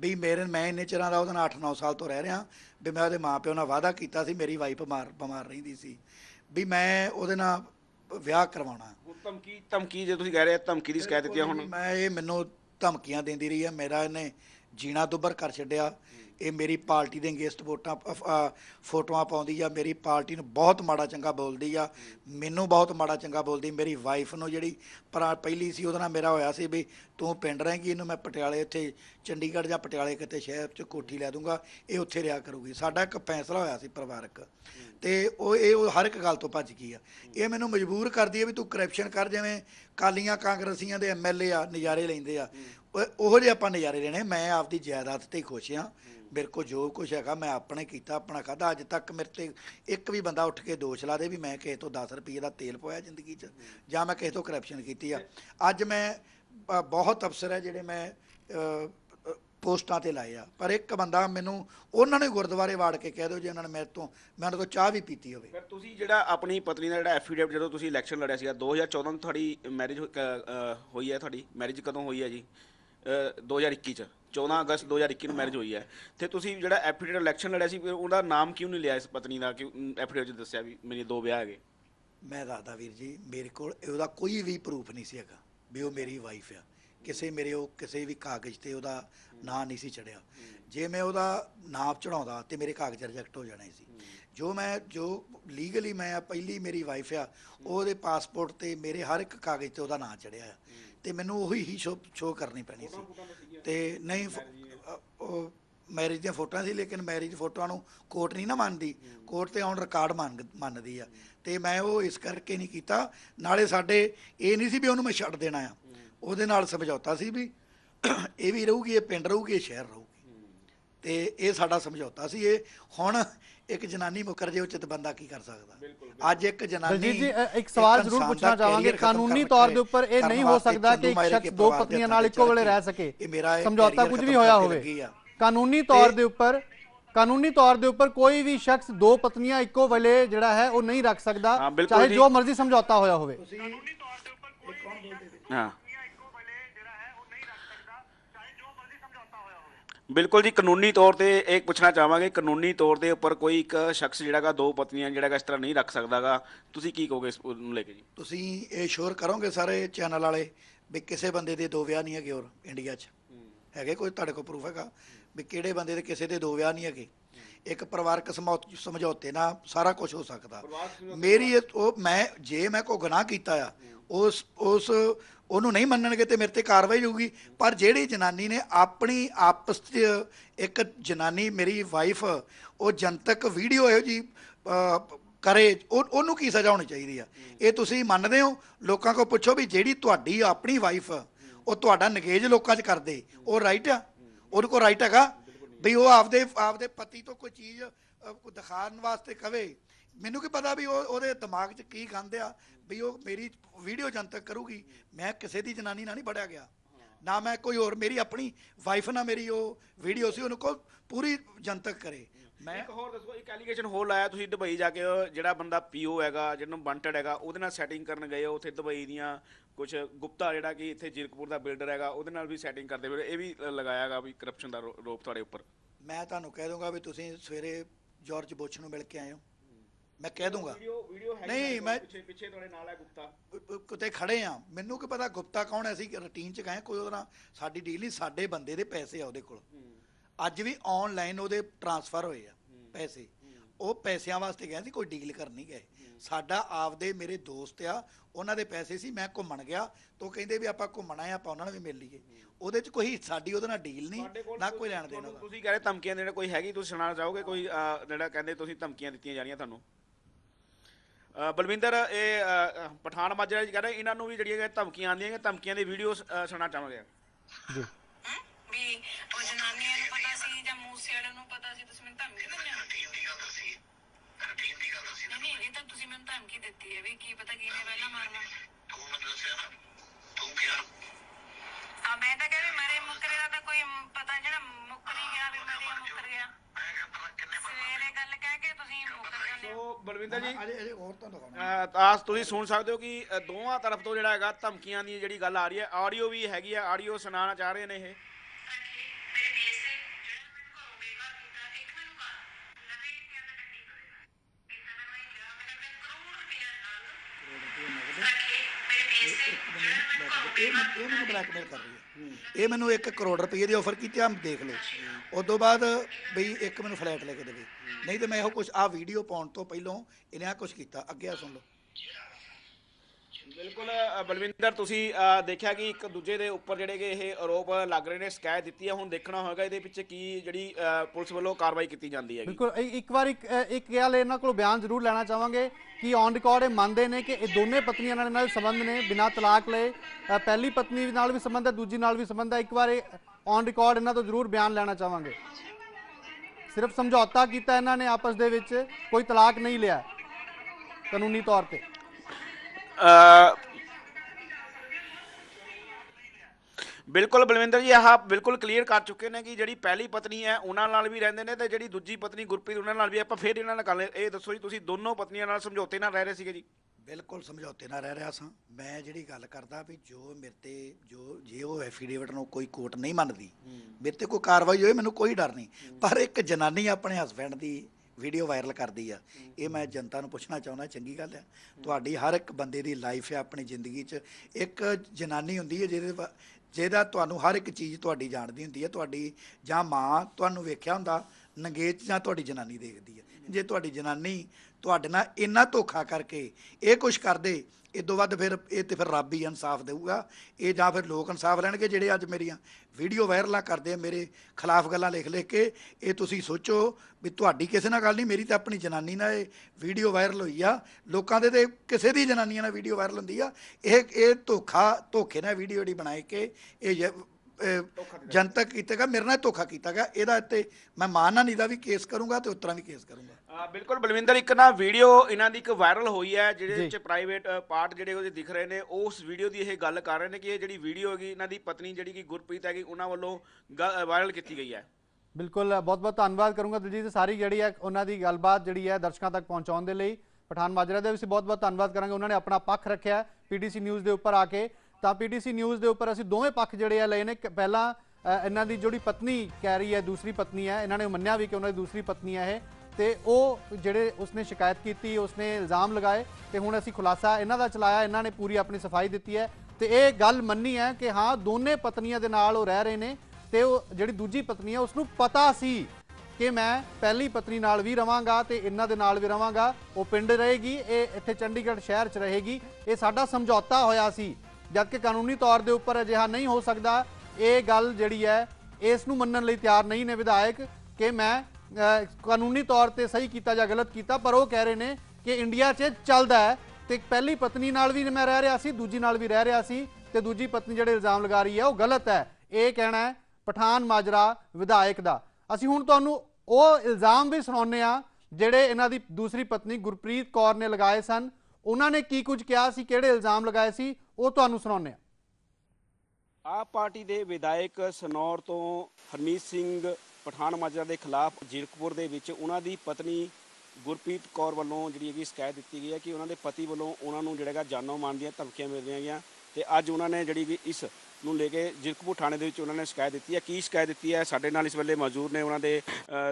ਵੀ ਮੇਰੇ ਮੈਂ ਇੰਨੇ ਚਿਰਾਂ ਦਾ ਉਹਦੇ ਨਾਲ 8-9 ਸਾਲ ਤੋਂ ਰਹਿ ਰਿਹਾ ਵੀ ਮੈਂ ਉਹਦੇ ਮਾਪਿਓ ਨਾਲ ਵਾਅਦਾ ਕੀਤਾ ਸੀ ਮੇਰੀ ਵਾਈਫ ਬਿਮਾਰ ਬਿਮਾਰ ਰਹਿੰਦੀ ਸੀ ਵੀ ਮੈਂ ਉਹਦੇ ਨਾਲ ਵਿਆਹ ਕਰਵਾਉਣਾ ਧਮਕੀ ਧਮਕੀ ਜੇ ਤੁਸੀਂ ਕਹਿ ਰਹੇ ਧਮਕੀ ਦੀ ਸ਼ਿਕਾਇਤ ਦਿੱਤੀ ਹੁਣ ਮੈਂ ਇਹ ਮੈਨੂੰ ਧਮਕੀਆਂ ਦਿੰਦੀ ਰਹੀ ਹੈ ਮੇਰਾ ਇਹਨੇ ਜੀਣਾ ਦੁੱਬਰ ਕਰ ਛੱਡਿਆ ਇਹ ਮੇਰੀ ਪਾਰਟੀ ਦੇ ਅਗੇਂਸਟ ਵੋਟਾਂ ਫੋਟੋਆਂ ਪਾਉਂਦੀ ਆ ਮੇਰੀ ਪਾਰਟੀ ਨੂੰ ਬਹੁਤ ਮਾੜਾ ਚੰਗਾ ਬੋਲਦੀ ਆ ਮੈਨੂੰ ਬਹੁਤ ਮਾੜਾ ਚੰਗਾ ਬੋਲਦੀ ਮੇਰੀ ਵਾਈਫ ਨੂੰ ਜਿਹੜੀ ਪਹਿਲੀ ਸੀ ਉਹਦਾ ਮੇਰਾ ਹੋਇਆ ਸੀ ਵੀ ਤੂੰ ਪਿੰਡ ਰਹੇਂਗੀ ਇਹਨੂੰ ਮੈਂ ਪਟਿਆਲੇ ਇੱਥੇ ਚੰਡੀਗੜ੍ਹ ਜਾਂ ਪਟਿਆਲੇ ਕਿਤੇ ਸ਼ਹਿਰ 'ਚ ਕੋਠੀ ਲੈ ਦੂੰਗਾ ਇਹ ਉੱਥੇ ਰਿਹਾ ਕਰੂਗੀ ਸਾਡਾ ਇੱਕ ਫੈਸਲਾ ਹੋਇਆ ਸੀ ਪਰਿਵਾਰਕ ਤੇ ਉਹ ਇਹ ਉਹ ਹਰ ਇੱਕ ਗੱਲ ਤੋਂ ਭੱਜ ਗਈ ਆ ਇਹ ਮੈਨੂੰ ਮਜਬੂਰ ਕਰਦੀ ਹੈ ਵੀ ਤੂੰ ਕਰਪਸ਼ਨ ਕਰ ਜਿਵੇਂ ਕਾਲੀਆਂ ਕਾਂਗਰਸੀਆਂ ਦੇ ਐਮਐਲਏ ਆ ਨਜ਼ਾਰੇ ਲੈਂਦੇ ਆ ਉਹੋ ਜਿਹੇ ਆਪਾਂ ਨਜ਼ਾਰੇ ਲੈਣੇ ਮੈਂ ਆਪਦੀ ਜਾਇਦਾਦ ਤੇ ਹੀ ਖੁਸ਼ ਆ ਮੇਰੇ ਕੋ ਜੋ ਕੁਝ ਹੈਗਾ ਮੈਂ ਆਪਣੇ ਕੀਤਾ ਆਪਣਾ ਖਾਦਾ ਅੱਜ ਤੱਕ ਮੇਰੇ ਤੇ ਇੱਕ ਵੀ ਬੰਦਾ ਉੱਠ ਕੇ ਦੋਸ਼ ਲਾ ਦੇ ਵੀ ਮੈਂ ਕਿਸੇ ਤੋਂ 10 ਰੁਪਏ ਦਾ ਤੇਲ ਪੋਇਆ ਜ਼ਿੰਦਗੀ 'ਚ ਜਾਂ ਮੈਂ ਕਿਸੇ ਤੋਂ ਕਰਪਸ਼ਨ ਕੀਤੀ ਆ ਅੱਜ ਮੈਂ ਬਹੁਤ ਅਫਸਰ ਹੈ ਜਿਹੜੇ ਮੈਂ ਪੋਸਟਾਂ ਤੇ ਲਾਏ ਆ ਪਰ ਇੱਕ ਬੰਦਾ ਮੈਨੂੰ ਉਹਨਾਂ ਨੇ ਗੁਰਦੁਆਰੇ ਵਾੜ ਕੇ ਕਹਿ ਦਿਓ ਜੇ ਉਹਨਾਂ ਨੇ ਮੇਰੇ ਤੋਂ ਮੈਂ ਉਹਨਾਂ ਤੋਂ ਚਾਹ ਵੀ ਪੀਤੀ ਹੋਵੇ ਫਿਰ ਤੁਸੀਂ ਜਿਹੜਾ ਆਪਣੀ ਪਤਨੀ ਦਾ ਜਿਹੜਾ ਐਫੀਡੇਵਿਟ ਜਦੋਂ ਤੁਸੀਂ ਇਲੈਕਸ਼ਨ ਲੜਿਆ ਸੀਗਾ 2014 ਨੂੰ ਤੁਹਾਡੀ ਮੈਰਿਜ ਹੋਈ ਹੈ ਤੁਹਾਡੀ ਮੈਰਿਜ ਕਦੋਂ ਹੋਈ ਹੈ ਜੀ 2021 ਚ 14 ਅਗਸਤ 2021 ਨੂੰ ਮੈਰਿਜ ਹੋਈ ਹੈ ਤੇ ਤੁਸੀਂ ਜਿਹੜਾ ਐਫੀਡੇਟ ਇਲੈਕਸ਼ਨ ਲੜਿਆ ਸੀ ਉਹਦਾ ਨਾਮ ਕਿਉਂ ਨਹੀਂ ਲਿਆ ਇਸ ਪਤਨੀ ਦਾ ਕਿ ਐਫੀਡੇਟ ਚ ਦੱਸਿਆ ਵੀ ਮੇਰੇ ਦੋ ਵਿਆਹ ਹੈਗੇ ਮੈਂ ਦੱਸਦਾ ਵੀਰ ਜੀ ਮੇਰੇ ਕੋਲ ਉਹਦਾ ਕੋਈ ਵੀ ਪ੍ਰੂਫ ਨਹੀਂ ਸੀ ਹੈਗਾ ਵੀ ਉਹ ਮੇਰੀ ਵਾਈਫ ਆ ਕਿਸੇ ਮੇਰੇ ਉਹ ਕਿਸੇ ਵੀ ਕਾਗਜ਼ ਤੇ ਉਹਦਾ ਨਾਂ ਨਹੀਂ ਸੀ ਚੜਿਆ ਜੇ ਮੈਂ ਉਹਦਾ ਨਾਮ ਚੜਾਉਂਦਾ ਤੇ ਮੇਰੇ ਕਾਗਜ਼ ਰਿਜੈਕਟ ਹੋ ਜਾਣੇ ਸੀ ਜੋ ਮੈਂ ਜੋ ਲੀਗਲੀ ਮੈਂ ਆ ਪਹਿਲੀ ਮੇਰੀ ਵਾਈਫ ਆ ਉਹਦੇ ਪਾਸਪੋਰਟ ਤੇ ਮੇਰੇ ਹਰ ਇੱਕ ਕਾਗਜ਼ ਤੇ ਉਹਦਾ ਨਾਂ ਚੜਿਆ ਆ ਤੇ ਮੈਨੂੰ ਉਹੀ ਹੀ ਸ਼ੋ ਕਰਨੀ ਪੈਣੀ ਸੀ ਤੇ ਨਹੀਂ ਉਹ ਮੈਰਿਜ ਦੀਆਂ ਫੋਟੋਆਂ ਸੀ ਲੇਕਿਨ ਮੈਰਿਜ ਫੋਟੋਆਂ ਨੂੰ ਕੋਰਟ ਨਹੀਂ ਨਾ ਮੰਨਦੀ ਕੋਰਟ ਤੇ ਆਉਣ ਰਿਕਾਰਡ ਮੰਨਦੀ ਆ ਤੇ ਮੈਂ ਉਹ ਇਸ ਕਰਕੇ ਨਹੀਂ ਕੀਤਾ ਨਾਲੇ ਸਾਡੇ ਇਹ ਨਹੀਂ ਸੀ ਵੀ ਉਹਨੂੰ ਮੈਂ ਛੱਡ ਦੇਣਾ ਆ ਉਹਦੇ ਨਾਲ ਸਮਝੌਤਾ ਸੀ ਵੀ ਇਹ ਵੀ ਰਹੂਗੀ ਇਹ ਪਿੰਡ ਰਹੂਗੀ ਇਹ ਸ਼ਹਿਰ ਰਹੂ ਤੇ ਇਹ ਸਾਡਾ ਸਮਝੌਤਾ ਸੀ ਇਹ ਹੁਣ ਇੱਕ ਜਨਾਨੀ ਮੁਕਰ ਜੇ ਉਚਿਤ ਬੰਦਾ ਕੀ ਕਰ ਸਕਦਾ ਅੱਜ ਇੱਕ ਜਨਾਨੀ ਜੀ ਜੀ ਇੱਕ ਸਵਾਲ ਜ਼ਰੂਰ ਪੁੱਛਣਾ ਚਾਹਾਂਗੇ ਕਾਨੂੰਨੀ ਤੌਰ ਦੇ ਉੱਪਰ ਇਹ ਨਹੀਂ ਹੋ ਸਕਦਾ ਕਿ ਇੱਕ ਸ਼ਖਸ ਦੋ ਪਤਨੀਆਂ ਨਾਲ ਇੱਕੋ ਵੇਲੇ ਰਹਿ ਸਕੇ ਸਮਝੌਤਾ ਕੁਝ ਵੀ ਹੋਇਆ ਹੋਵੇ ਕਾਨੂੰਨੀ ਤੌਰ ਦੇ ਉੱਪਰ ਕਾਨੂੰਨੀ ਤੌਰ ਦੇ ਉੱਪਰ ਕੋਈ ਵੀ ਸ਼ਖਸ ਦੋ ਪਤਨੀਆਂ ਇੱਕੋ ਵੇਲੇ ਜਿਹੜਾ ਹੈ ਉਹ ਨਹੀਂ ਰੱਖ ਸਕਦਾ ਚਾਹੇ ਜੋ ਮਰਜ਼ੀ ਸਮਝੌਤਾ ਹੋਇਆ ਹੋਵੇ ਕਾਨੂੰਨੀ ਤੌਰ ਦੇ ਉੱਪਰ ਕੋਈ ਹਾਂ ਬਿਲਕੁਲ ਜੀ ਕਾਨੂੰਨੀ ਤੌਰ ਤੇ ਇਹ ਪੁੱਛਣਾ ਚਾਹਾਂਗੇ ਕਾਨੂੰਨੀ ਤੌਰ ਤੇ ਉੱਪਰ ਕੋਈ ਇੱਕ ਸ਼ਖਸ ਜਿਹੜਾਗਾ ਦੋ ਪਤਨੀਆਂ ਜਿਹੜਾਗਾ ਇਸ ਤਰ੍ਹਾਂ ਨਹੀਂ ਰੱਖ ਸਕਦਾਗਾ ਤੁਸੀਂ ਕੀ ਕਹੋਗੇ ਇਸ ਨੂੰ ਲੈ ਕੇ ਜੀ ਤੁਸੀਂ ਇਹ ਸ਼ੋਰ ਕਰੋਗੇ ਸਾਰੇ ਚੈਨਲ ਵਾਲੇ ਵੀ ਕਿਸੇ ਬੰਦੇ ਦੇ ਦੋ ਵਿਆਹ ਨਹੀਂ ਹੈਗੇ ਹੋਰ ਇੰਡੀਆ 'ਚ ਹੈਗੇ ਕੋਈ ਤੁਹਾਡੇ ਕੋਲ ਪ੍ਰੂਫ ਹੈਗਾ ਵੀ ਕਿਹੜੇ ਬੰਦੇ ਦੇ ਕਿਸੇ ਦੇ ਦੋ ਵਿਆਹ ਨਹੀਂ ਹੈਗੇ ਇੱਕ ਪਰਿਵਾਰਕ ਸਮਝੌਤੇ ਨਾਲ ਸਾਰਾ ਕੁਝ ਹੋ ਸਕਦਾ ਮੇਰੀ ਉਹ ਮੈਂ ਜੇ ਮੈਂ ਕੋਈ ਗੁਨਾਹ ਕੀਤਾ ਆ ਉਸ ਉਸ ਉਹਨੂੰ ਨਹੀਂ ਮੰਨਣਗੇ ਤੇ ਮੇਰੇ ਤੇ ਕਾਰਵਾਈ ਹੋਊਗੀ ਪਰ ਜਿਹੜੀ ਜਨਾਨੀ ਨੇ ਆਪਣੀ ਆਪਸ 'ਚ ਇੱਕ ਜਨਾਨੀ ਮੇਰੀ ਵਾਈਫ ਉਹ ਜਨਤਕ ਵੀਡੀਓ ਇਹੋ ਜੀ ਕਰੇ ਉਹਨੂੰ ਕੀ ਸਜ਼ਾ ਹੋਣੀ ਚਾਹੀਦੀ ਆ ਇਹ ਤੁਸੀਂ ਮੰਨਦੇ ਹੋ ਲੋਕਾਂ ਕੋਲ ਪੁੱਛੋ ਵੀ ਜਿਹੜੀ ਤੁਹਾਡੀ ਆਪਣੀ ਵਾਈਫ ਉਹ ਤੁਹਾਡਾ ਨਗੇਜ ਲੋਕਾਂ 'ਚ ਕਰਦੇ ਉਹ ਰਾਈਟ ਆ ਉਹਨੂੰ ਕੋ ਰਾਈਟ ਹੈਗਾ ਵੀ ਉਹ ਆਪਦੇ ਆਪਦੇ ਪਤੀ ਤੋਂ ਕੋਈ ਚੀਜ਼ ਦਿਖਾਉਣ ਵਾਸਤੇ ਕਵੇ ਮੈਨੂੰ ਕੀ ਪਤਾ ਵੀ ਉਹ ਉਹਦੇ ਦਿਮਾਗ 'ਚ ਕੀ ਗੰਦ ਆ ਵੀ ਉਹ ਮੇਰੀ ਵੀਡੀਓ ਜਨਤਕ ਕਰੂਗੀ ਮੈਂ ਕਿਸੇ ਦੀ ਜਨਾਨੀ ਨਾਲ ਨਹੀਂ ਵੜਿਆ ਗਿਆ ਨਾ ਮੈਂ ਕੋਈ ਹੋਰ ਮੇਰੀ ਆਪਣੀ ਵਾਈਫ ਨਾਲ ਮੇਰੀ ਉਹ ਵੀਡੀਓ ਸੀ ਉਹਨੂੰ ਕੋਲ ਪੂਰੀ ਜਨਤਕ ਕਰੇ ਮੈਂ ਇੱਕ ਹੋਰ ਦੱਸੋ ਇੱਕ ਐਲੀਗੇਸ਼ਨ ਹੋਰ ਲਾਇਆ ਤੁਸੀਂ ਦੁਬਈ ਜਾ ਕੇ ਜਿਹੜਾ ਬੰਦਾ ਪੀਓ ਹੈਗਾ ਜਿਹਨੂੰ ਵਾਂਟਡ ਹੈਗਾ ਉਹਦੇ ਨਾਲ ਸੈਟਿੰਗ ਕਰਨ ਗਏ ਹੋ ਉੱਥੇ ਦੁਬਈ ਦੀਆਂ ਕੁਝ ਗੁਪਤਾ ਜਿਹੜਾ ਕਿ ਇੱਥੇ ਜੀਰਕਪੁਰ ਦਾ ਬਿਲਡਰ ਹੈਗਾ ਉਹਦੇ ਨਾਲ ਵੀ ਸੈਟਿੰਗ ਕਰਦੇ ਹੋਏ ਇਹ ਵੀ ਲਗਾਇਆਗਾ ਵੀ ਕਰਪਸ਼ਨ ਦਾ ਰੋਪ ਤੁਹਾਡੇ ਉੱਪਰ ਮੈਂ ਤੁਹਾਨੂੰ ਕਹਿ ਦੂੰਗਾ ਵੀ ਤੁਸੀਂ ਸਵੇਰੇ ਜਾਰਜ ਬੋਚ ਨੂੰ ਮਿਲ ਕੇ ਆਏ ਹੋ ਮੈਂ ਕਹਿ ਦੂੰਗਾ ਨਹੀਂ, ਮੈਂ- ਪਿੱਛੇ ਪਿੱਛੇ ਤੁਹਾਡੇ ਨਾਲ ਹੈ ਗੁਪਤਾ ਕਿਤੇ ਖੜੇ ਆ ਮੈਨੂੰ ਕੀ ਪਤਾ ਗੁਪਤਾ ਕੌਣ ਹੈ ਸੀ ਰੂਟੀਨ ਚ ਗਏ ਕੋਈ ਉਹਦਾ ਸਾਡੀ ਡੀਲ ਨਹੀਂ ਸਾਡੇ ਬੰਦੇ ਦੇ ਪੈਸੇ ਆ ਉਹਦੇ ਕੋਲ ਅੱਜ ਵੀ ਆਨਲਾਈਨ ਉਹਦੇ ਟ੍ਰਾਂਸਫਰ ਹੋਏ ਆ ਪੈਸੇ ਉਹ ਪੈਸਿਆਂ ਵਾਸਤੇ ਗਿਆ ਸੀ ਕੋਈ ਡੀਲ ਕਰਨੀ ਗਏ ਸਾਡਾ ਆਪਦੇ ਮੇਰੇ ਦੋਸਤ ਆ ਉਹਨਾਂ ਦੇ ਪੈਸੇ ਸੀ ਮੈਂ ਘੁੰਮਣ ਗਿਆ ਤੋਂ ਕਹਿੰਦੇ ਵੀ ਆਪਾਂ ਘੁੰਮਣਾ ਆ ਆਪਾਂ ਉਹਨਾਂ ਨਾਲ ਵੀ ਮਿਲ ਲਈਏ ਉਹਦੇ ਚ ਕੋਈ ਸਾਡੀ ਉਹਦੇ ਨਾਲ ਡੀਲ ਨਹੀਂ ਨਾ ਕੋਈ ਲੈਣ ਦੇਣ ਤੁਸੀਂ ਕਹ ਰਹੇ ਧਮਕੀਆਂ ਦੇਣਾ ਕੋਈ ਹੈਗੀ ਤੁਸੀਂ ਸੁਣਾਉਣਾ ਚਾਹੋਗੇ ਕੋਈ ਜਿਹੜਾ ਕਹਿੰਦੇ ਤੁਸੀਂ ਧਮਕੀਆਂ ਦਿੱਤੀਆਂ ਜਾਣੀਆਂ ਤੁਹਾਨੂੰ ਬਲਵਿੰਦਰ ਇਹ ਪਠਾਨ ਮਾਜਰਾ ਜੀ ਕਹਿੰਦੇ ਇਹਨਾਂ ਨੂੰ ਵੀ ਜਿਹੜੀਆਂ ਧਮਕੀਆਂ ਆਉਂਦੀਆਂ ਨੇ ਧਮਕੀਆਂ ਦੀ ਵੀਡੀਓ ਸੁਣਾ ਚਾਹੋਗੇ ਜੀ ਵੀ ਉਹ ਜਨਾਨੀਆਂ ਨੂੰ ਪਤਾ ਸੀ ਜਾਂ ਮੂਸੇ ਵਾਲਿਆਂ ਨੂੰ ਪਤਾ ਸੀ ਤੁਸੀਂ ਮੈਨੂੰ ਧਮਕੀ ਦਿੰਦੇ ਆਸ ਤੁਸੀਂ ਸੁਣ ਸਕਦੇ ਹੋ ਕਿ ਦੋਵਾਂ ਤਰਫ ਤੋਂ ਜਿਹੜਾ ਹੈਗਾ ਧਮਕੀਆਂ ਦੀ ਜਿਹੜੀ ਗੱਲ ਆ ਰਹੀ ਹੈ ਆਡੀਓ ਵੀ ਹੈਗੀ ਹੈ ਆਡੀਓ ਸੁਣਾਉਣਾ ਚਾਹ ਰਹੇ ਨੇ ਇਹ ਇਹ ਇਹ ਮੈਨੂੰ ਬਲੈਕਮੇਲ ਕਰ ਰਹੀ ਹੈ ਇਹ ਮੈਨੂੰ 1 ਕਰੋੜ ਰੁਪਏ ਦੀ ਆਫਰ ਕੀਤੀ ਆ ਦੇਖ ਲਓ ਉਸ ਤੋਂ ਬਾਅਦ ਬਈ ਇੱਕ ਮੈਨੂੰ ਫਲੈਟ ਲੈ ਕੇ ਦੇਵੇ ਨਹੀਂ ਤੇ ਮੈਂ ਇਹੋ ਕੁਝ ਆ ਵੀਡੀਓ ਪਾਉਣ ਤੋਂ ਪਹਿਲਾਂ ਇਹਨੇ ਆ ਕੁਝ ਕੀਤਾ ਅੱਗੇ ਆ ਸੁਣ ਲਓ ਬਿਲਕੁਲ ਬਲਵਿੰਦਰ ਤੁਸੀਂ ਦੇਖਿਆ ਕਿ ਇੱਕ ਦੂਜੇ ਦੇ ਉੱਪਰ ਜਿਹੜੇ ਕਿ ਇਹ ਆਰੋਪ ਲੱਗ ਰਹੇ ਨੇ ਸ਼ਿਕਾਇਤ ਦਿੱਤੀ ਹੈ ਹੁਣ ਦੇਖਣਾ ਹੋਵੇਗਾ ਇਹਦੇ ਪਿੱਛੇ ਕੀ ਜਿਹੜੀ ਪੁਲਿਸ ਵੱਲੋਂ ਕਾਰਵਾਈ ਕੀਤੀ ਜਾਂਦੀ ਹੈ ਬਿਲਕੁਲ ਇੱਕ ਵਾਰ ਇੱਕ ਇੱਕ ਗੱਲ ਇਹਨਾਂ ਕੋਲ ਬਿਆਨ ਜ਼ਰੂਰ ਲੈਣਾ ਚਾਹਾਂਗੇ ਕਿ ਔਨ ਰਿਕਾਰਡ ਇਹ ਮੰਨਦੇ ਨੇ ਕਿ ਇਹ ਦੋਨੇ ਪਤਨੀਆਂ ਨਾਲ ਇਹਨਾਂ ਦੇ ਸੰਬੰਧ ਨੇ ਬਿਨਾਂ ਤਲਾਕ ਲਏ ਪਹਿਲੀ ਪਤਨੀ ਨਾਲ ਵੀ ਸੰਬੰਧ ਹੈ ਦੂਜੀ ਨਾਲ ਵੀ ਸੰਬੰਧ ਹੈ ਇੱਕ ਵਾਰ ਔਨ ਰਿਕਾਰਡ ਇਹਨਾਂ ਤੋਂ ਜ਼ਰੂਰ ਬਿਆਨ ਲੈਣਾ ਚਾਹਾਂਗੇ ਸਿਰਫ ਸਮਝੌਤਾ ਕੀਤਾ ਇਹਨਾਂ ਨੇ ਆਪਸ ਦੇ ਵਿੱਚ ਕੋਈ ਤਲਾਕ ਨਹੀਂ ਲਿਆ ਕਾਨੂੰਨੀ ਤੌਰ ਤੇ ਬਿਲਕੁਲ ਬਲਵਿੰਦਰ ਜੀ ਆਹ ਬਿਲਕੁਲ ਕਲੀਅਰ ਕਰ ਚੁੱਕੇ ਨੇ ਕਿ ਜਿਹੜੀ ਪਹਿਲੀ ਪਤਨੀ ਹੈ ਉਹਨਾਂ ਨਾਲ ਵੀ ਰਹਿੰਦੇ ਨੇ ਤੇ ਜਿਹੜੀ ਦੂਜੀ ਪਤਨੀ ਗੁਰਪ੍ਰੀਤ ਉਹਨਾਂ ਨਾਲ ਵੀ ਆਪਾਂ ਫੇਰ ਇਹਨਾਂ ਨਾਲ ਗੱਲ ਇਹ ਦੱਸੋ ਜੀ ਤੁਸੀਂ ਦੋਨੋਂ ਪਤਨੀਆਂ ਨਾਲ ਸਮਝੌਤੇ ਨਾਲ ਰਹਿ ਰਹੇ ਸੀਗੇ ਜੀ ਬਿਲਕੁਲ ਸਮਝੌਤੇ ਨਾਲ ਰਹਿ ਰਿਹਾ ਸਾਂ ਮੈਂ ਜਿਹੜੀ ਗੱਲ ਕਰਦਾ ਵੀ ਜੋ ਮੇਰੇ ਤੇ ਜੋ ਜੇ ਉਹ ਐਫੀਡੇਵਿਟ ਨੂੰ ਕੋਈ ਕੋਰਟ ਨਹੀਂ ਮੰਨਦੀ ਮੇਰੇ ਤੇ ਕੋਈ ਕਾਰਵਾਈ ਹੋਏ ਮੈਨੂੰ ਕੋਈ ਡਰ ਨਹੀਂ ਪਰ ਇੱਕ ਜਨਾਨੀ ਆਪਣੇ ਹਸਬੰਡ ਦੀ ਵੀਡੀਓ ਵਾਇਰਲ ਕਰਦੀ ਆ ਇਹ ਮੈਂ ਜਨਤਾ ਨੂੰ ਪੁੱਛਣਾ ਚਾਹੁੰਦਾ ਚੰਗੀ ਗੱਲ ਹੈ ਤੁਹਾਡੀ ਹਰ ਇੱਕ ਬੰਦੇ ਦੀ ਲਾਈਫ ਹੈ ਆਪਣੀ ਜ਼ਿੰਦਗੀ 'ਚ ਇੱਕ ਜਨਾਨੀ ਹੁੰਦੀ ਹੈ ਜਿਹਦੇ ਜਿਹਦਾ ਤੁਹਾਨੂੰ ਹਰ ਇੱਕ ਚੀਜ਼ ਤੁਹਾਡੀ ਜਾਣਦੀ ਹੁੰਦੀ ਹੈ ਤੁਹਾਡੀ ਜਾਂ ਮਾਂ ਤੁਹਾਨੂੰ ਵੇਖਿਆ ਹੁੰਦਾ ਨੰਗੇਚ ਜਾਂ ਤੁਹਾਡੀ ਜਨਾਨੀ ਦੇਖਦੀ ਹੈ ਜੇ ਤੁਹਾਡੀ ਜਨਾਨੀ ਤੁਹਾਡੇ ਨਾਲ ਇੰਨਾ ਧੋਖਾ ਕਰਕੇ ਇਹ ਕੁਝ ਕਰਦੇ ਤੋਂ ਵੱਧ ਫਿਰ ਇਹ ਤੇ ਫਿਰ ਰੱਬ ਹੀ ਇਨਸਾਫ ਦੇਊਗਾ ਇਹ ਜਾਂ ਫਿਰ ਲੋਕ ਇਨਸਾਫ ਲੈਣਗੇ ਜਿਹੜੇ ਅੱਜ ਮੇਰੀਆਂ ਵੀਡੀਓ ਵਾਇਰਲਾਂ ਕਰਦੇ ਆ ਮੇਰੇ ਖਿਲਾਫ ਗੱਲਾਂ ਲਿਖ ਲਿਖ ਕੇ ਇਹ ਤੁਸੀਂ ਸੋਚੋ ਵੀ ਤੁਹਾਡੀ ਕਿਸੇ ਨਾਲ ਗੱਲ ਨਹੀਂ ਮੇਰੀ ਤਾਂ ਆਪਣੀ ਜਨਾਨੀ ਨਾਲ ਇਹ ਵੀਡੀਓ ਵਾਇਰਲ ਹੋਈ ਆ ਲੋਕਾਂ ਦੇ ਤੇ ਕਿਸੇ ਦੀ ਜਨਾਨੀਆਂ ਨਾਲ ਵੀਡੀਓ ਵਾਇਰਲ ਹੁੰਦੀ ਆ ਇਹ ਇਹ ਧੋਖਾ ਧੋਖੇ ਨਾਲ ਵੀਡੀਓ ਜਿਹੜੀ ਬਣਾਏ ਕੇ ਇਹ ਜਨਤਕ ਕੀਤਾਗਾ ਮੇਰੇ ਨਾਲ ਧੋਖਾ ਕੀਤਾਗਾ ਇਹਦਾ ਤੇ ਮੈਂ ਮਾਨਨਾ ਨਹੀਂ ਦਾ ਵੀ ਕੇਸ ਕਰੂੰਗਾ ਤੇ ਉਤਰਾਂ ਵੀ ਕੇਸ ਕਰੂੰਗਾ ਬਿਲਕੁਲ ਬਲਵਿੰਦਰ ਇੱਕ ਨਾ ਵੀਡੀਓ ਇਹਨਾਂ ਦੀ ਇੱਕ ਵਾਇਰਲ ਹੋਈ ਹੈ ਜਿਹਦੇ ਵਿੱਚ ਪ੍ਰਾਈਵੇਟ ਪਾਰਟ ਜਿਹੜੇ ਉਹਦੇ ਦਿਖ ਰਹੇ ਨੇ ਉਸ ਵੀਡੀਓ ਦੀ ਇਹ ਗੱਲ ਕਰ ਰਹੇ ਨੇ ਕਿ ਇਹ ਜਿਹੜੀ ਵੀਡੀਓ ਹੈਗੀ ਇਹਨਾਂ ਦੀ ਪਤਨੀ ਜਿਹੜੀ ਕਿ ਗੁਰਪ੍ਰੀਤ ਹੈਗੀ ਉਹਨਾਂ ਵੱਲੋਂ ਵਾਇਰਲ ਕੀਤੀ ਗਈ ਹੈ ਬਿਲਕੁਲ ਬਹੁਤ ਬਹੁਤ ਧੰਨਵਾਦ ਕਰੂੰਗਾ ਦਿਲਜੀਤ ਸਾਰੀ ਜਿਹੜੀ ਹੈ ਉਹਨਾਂ ਦੀ ਗੱਲਬਾਤ ਜਿਹੜੀ ਹੈ ਦਰਸ਼ਕਾਂ ਤੱਕ ਪਹੁੰਚਾਉਣ ਦੇ ਲਈ ਪਠਾਨ ਮਾਜਰਾ ਦੇ ਵੀ ਬਹੁਤ ਬਹੁਤ ਧੰਨਵਾਦ ਕਰਾਂਗੇ ਉਹਨਾਂ ਨੇ ਆਪਣਾ ਪੱਖ ਰੱਖਿਆ ਪੀਟੀਸੀ ਨਿਊਜ਼ ਦੇ ਉੱਪਰ ਆ ਕੇ ਤਾਂ ਪੀਟੀਸੀ ਨਿਊਜ਼ ਦੇ ਉੱਪਰ ਅਸੀਂ ਦੋਵੇਂ ਪੱਖ ਜਿਹੜੇ ਆ ਲਏ ਨੇ ਪਹਿਲਾਂ ਇਹਨਾਂ ਦੀ ਜਿਹੜੀ ਪਤਨੀ ਕਹਿ ਰਹੀ ਹੈ ਦੂਸਰੀ ਪਤਨੀ ਹੈ ਇਹਨਾਂ ਨੇ ਮੰਨਿਆ ਵੀ ਕਿ ਉਹਨਾਂ ਦੀ ਦੂਸਰੀ ਪਤਨੀ ਹੈ ਇਹ ਤੇ ਉਹ ਜਿਹੜੇ ਉਸਨੇ ਸ਼ਿਕਾਇਤ ਕੀਤੀ ਉਸਨੇ ਇਲਜ਼ਾਮ ਲਗਾਏ ਤੇ ਹੁਣ ਅਸੀਂ ਖੁਲਾਸਾ ਇਹਨਾਂ ਦਾ ਚਲਾਇਆ ਇਹਨਾਂ ਨੇ ਪੂਰੀ ਆਪਣੀ ਸਫਾਈ ਦਿੱਤੀ ਹੈ ਤੇ ਇਹ ਗੱਲ ਮੰਨੀ ਹੈ ਕਿ ਹਾਂ ਦੋਨੇ ਪਤਨੀਆਂ ਦੇ ਨਾਲ ਉਹ ਰਹਿ ਰਹੇ ਨੇ ਤੇ ਉਹ ਜਿਹੜੀ ਦੂਜੀ ਪਤਨੀ ਹੈ ਉਸ ਨੂੰ ਪਤਾ ਸੀ ਕਿ ਮੈਂ ਪਹਿਲੀ ਪਤਨੀ ਨਾਲ ਵੀ ਰਵਾਂਗਾ ਤੇ ਇਹਨਾਂ ਦੇ ਨਾਲ ਵੀ ਰਵਾਂਗਾ ਉਹ ਪਿੰਡ ਰਹੇਗੀ ਇਹ ਇੱਥੇ ਚੰਡੀਗੜ੍ਹ ਸ਼ਹਿਰ 'ਚ ਰਹੇਗੀ ਇਹ ਸਾਡਾ ਸਮਝੌਤਾ ਹੋਇਆ ਸੀ ਜਦਕਿ ਕਾਨੂੰਨੀ ਤੌਰ ਦੇ ਉੱਪਰ ਅਜਿਹਾ ਨਹੀਂ ਹੋ ਸਕਦਾ ਇਹ ਗੱਲ ਜਿਹੜੀ ਹੈ ਇਸ ਨੂੰ ਮੰਨਣ ਲਈ ਤਿਆਰ ਨਹੀਂ ਨੇ ਵਿਧਾਇਕ ਕਿ ਮੈਂ ਕਾਨੂੰਨੀ ਤੌਰ ਤੇ ਸਹੀ ਕੀਤਾ ਜਾਂ ਗਲਤ ਕੀਤਾ ਪਰ ਉਹ ਕਹਿ ਰਹੇ ਨੇ ਕਿ ਇੰਡੀਆ 'ਚ ਚੱਲਦਾ ਹੈ ਤੇ ਪਹਿਲੀ ਪਤਨੀ ਨਾਲ ਵੀ ਮੈਂ ਰਹਿ ਰਿਹਾ ਸੀ ਦੂਜੀ ਨਾਲ ਵੀ ਰਹਿ ਰਿਹਾ ਸੀ ਤੇ ਦੂਜੀ ਪਤਨੀ ਜਿਹੜੇ ਇਲਜ਼ਾਮ ਲਗਾ ਰਹੀ ਹੈ ਉਹ ਗਲਤ ਹੈ ਇਹ ਕਹਿਣਾ ਹੈ ਪਠਾਨ ਮਾਜਰਾ ਵਿਧਾਇਕ ਦਾ ਅਸੀਂ ਹੁਣ ਤੁਹਾਨੂੰ ਉਹ ਇਲਜ਼ਾਮ ਵੀ ਸੁਣਾਉਂਦੇ ਆ ਜਿਹੜੇ ਇਹਨਾਂ ਦੀ ਦੂਸਰੀ ਪਤਨੀ ਗੁਰਪ੍ਰੀਤ ਕੌਰ ਨੇ ਲਗਾਏ ਸਨ ਉਹਨਾਂ ਨੇ ਕੀ ਕੁਝ ਕਿਹਾ ਸੀ ਕਿਹੜੇ ਇਲਜ਼ਾਮ ਲਗਾਏ ਸੀ ਉਹ ਤੁਹਾਨੂੰ ਸੁਣਾਉਂਦੇ ਆ ਆ ਪਾਰਟੀ ਦੇ ਵਿਧਾਇਕ ਸਨੌਰ ਤੋਂ ਹਰਮੀਤ ਸਿੰਘ ਪਠਾਨ ਮਾਜਰਾ ਦੇ ਖਿਲਾਫ ਜੀਰਕਪੁਰ ਦੇ ਵਿੱਚ ਉਹਨਾਂ ਦੀ ਪਤਨੀ ਗੁਰਪ੍ਰੀਤ ਕੌਰ ਵੱਲੋਂ ਜਿਹੜੀ ਹੈਗੀ ਸ਼ਿਕਾਇਤ ਦਿੱਤੀ ਗਈ ਹੈ ਕਿ ਉਹਨਾਂ ਦੇ ਪਤੀ ਵੱਲੋਂ ਉਹਨਾਂ ਨੂੰ ਜਿਹੜਾਗਾ ਜਾਨੋਂ ਮਾਰਨ ਦੀਆਂ ਧਮਕੀਆਂ ਮਿਲ ਰਹੀਆਂ ਗਿਆ ਤੇ ਅੱਜ ਉਹਨਾਂ ਨੇ ਜਿਹੜੀ ਵੀ ਇਸ ਨੂੰ ਲੈ ਕੇ ਜਿਲਕਪੁਰ ਥਾਣੇ ਦੇ ਵਿੱਚ ਉਹਨਾਂ ਨੇ ਸ਼ਿਕਾਇਤ ਦਿੱਤੀ ਹੈ ਕੀ ਸ਼ਿਕਾਇਤ ਦਿੱਤੀ ਹੈ ਸਾਡੇ ਨਾਲ ਇਸ ਵੇਲੇ ਮੌਜੂਦ ਨੇ ਉਹਨਾਂ ਦੇ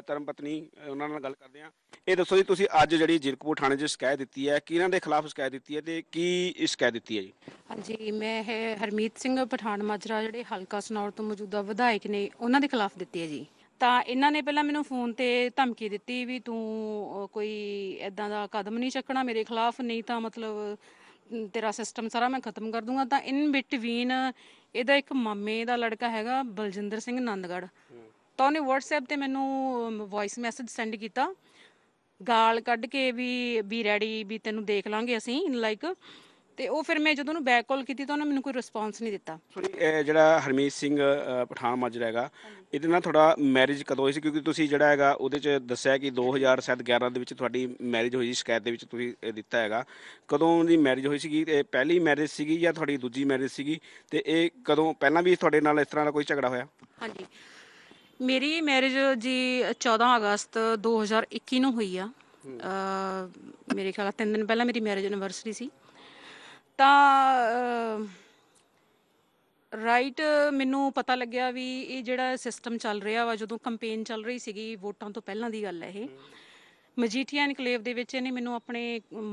ਧਰਮ ਪਤਨੀ ਉਹਨਾਂ ਨਾਲ ਗੱਲ ਕਰਦੇ ਆ ਇਹ ਦੱਸੋ ਜੀ ਤੁਸੀਂ ਅੱਜ ਜਿਹੜੀ ਜਿਲਕਪੁਰ ਥਾਣੇ 'ਚ ਸ਼ਿਕਾਇਤ ਦਿੱਤੀ ਹੈ ਕਿਹਨਾਂ ਦੇ ਖਿਲਾਫ ਸ਼ਿਕਾਇਤ ਦਿੱਤੀ ਹੈ ਤੇ ਕੀ ਸ਼ਿਕਾਇਤ ਦਿੱਤੀ ਹੈ ਜੀ ਹਾਂਜੀ ਮੈਂ ਇਹ ਹਰਮੀਤ ਸਿੰਘ ਪਠਾਨ ਮਾਜਰਾ ਜਿਹੜੇ ਹਲਕਾ ਸਨੌਰ ਤੋਂ ਮੌਜੂਦਾ ਵਿਧਾਇਕ ਨੇ ਉਹਨਾਂ ਦੇ ਖਿਲਾਫ ਦਿੱਤੀ ਹੈ ਜੀ ਤਾਂ ਇਹਨਾਂ ਨੇ ਪਹਿਲਾਂ ਮੈਨੂੰ ਫੋਨ ਤੇ ਧਮਕੀ ਦਿੱਤੀ ਵੀ ਤੂੰ ਕੋਈ ਐਦਾਂ ਦਾ ਕਦਮ ਨਹੀਂ ਚੱਕਣਾ ਮੇਰੇ ਖਿਲਾਫ ਨਹੀਂ ਤਾਂ ਮਤਲਬ ਤੇਰਾ ਸਿਸਟਮ ਸਾਰਾ ਮੈਂ ਖਤਮ ਕਰ ਦੂੰਗਾ ਤਾਂ ਇਨ ਬਿਟਵੀਨ ਇਹਦਾ ਇੱਕ ਮਾਮੇ ਦਾ ਲੜਕਾ ਹੈਗਾ ਬਲਜਿੰਦਰ ਸਿੰਘ ਨੰਦਗੜ ਤਾਂ ਉਹਨੇ WhatsApp ਤੇ ਮੈਨੂੰ ਵੌਇਸ ਮੈਸੇਜ ਸੈਂਡ ਕੀਤਾ ਗਾਲ ਕੱਢ ਕੇ ਵੀ ਵੀ ਰੈਡੀ ਵੀ ਤੈਨੂੰ ਦੇਖ ਲਾਂਗੇ ਅਸੀਂ ਲਾਈਕ ਤੇ ਉਹ ਫਿਰ ਮੈਂ ਜਦੋਂ ਉਹਨੂੰ ਬੈਕ ਕਾਲ ਕੀਤੀ ਤਾਂ ਉਹਨੇ ਮੈਨੂੰ ਕੋਈ ਰਿਸਪੌਂਸ ਨਹੀਂ ਦਿੱਤਾ ਸੋਰੀ ਜਿਹੜਾ ਹਰਮੀਤ ਸਿੰਘ ਪਠਾਨ ਮਾਜਰਾ ਹੈਗਾ ਇਹਦੇ ਨਾਲ ਤੁਹਾਡਾ ਮੈਰਿਜ ਕਦੋਂ ਹੋਈ ਸੀ ਕਿਉਂਕਿ ਤੁਸੀਂ ਜਿਹੜਾ ਹੈਗਾ ਉਹਦੇ ਚ ਦੱਸਿਆ ਕਿ 2011 ਦੇ ਵਿੱਚ ਤੁਹਾਡੀ ਮੈਰਿਜ ਹੋਈ ਸੀ ਸ਼ਿਕਾਇਤ ਦੇ ਵਿੱਚ ਤੁਸੀਂ ਦਿੱਤਾ ਹੈਗਾ ਕਦੋਂ ਦੀ ਮੈਰਿਜ ਹੋਈ ਸੀਗੀ ਇਹ ਪਹਿਲੀ ਮੈਰਿਜ ਸੀਗੀ ਜਾਂ ਤੁਹਾਡੀ ਦੂਜੀ ਮੈਰਿਜ ਸੀਗੀ ਤੇ ਇਹ ਕਦੋਂ ਪਹਿਲਾਂ ਵੀ ਤੁਹਾਡੇ ਨਾਲ ਇਸ ਤਰ੍ਹਾਂ ਦਾ ਕੋਈ ਝਗੜਾ ਹੋਇਆ ਹਾਂਜੀ ਮੇਰੀ ਮੈਰਿਜ ਜੀ 14 ਅਗਸਤ 2021 ਨੂੰ ਹੋਈ ਆ ਮੇਰੇ ਖਿਆਲ ਤਿੰਨ ਦਿਨ ਪਹਿਲਾਂ ਮੇਰੀ ਮੈਰਿਜ ਐਨੀਵਰਸਰੀ ਸੀ ਤਾਂ ਰਾਈਟ ਮੈਨੂੰ ਪਤਾ ਲੱਗਿਆ ਵੀ ਇਹ ਜਿਹੜਾ ਸਿਸਟਮ ਚੱਲ ਰਿਹਾ ਵਾ ਜਦੋਂ ਕੈਂਪੇਨ ਚੱਲ ਰਹੀ ਸੀਗੀ ਵੋਟਾਂ ਤੋਂ ਪਹਿਲਾਂ ਦੀ ਗੱਲ ਹੈ ਇਹ ਮਜੀਠੀਆ ਇਨਕਲੇਵ ਦੇ ਵਿੱਚ ਇਹਨੇ ਮੈਨੂੰ ਆਪਣੇ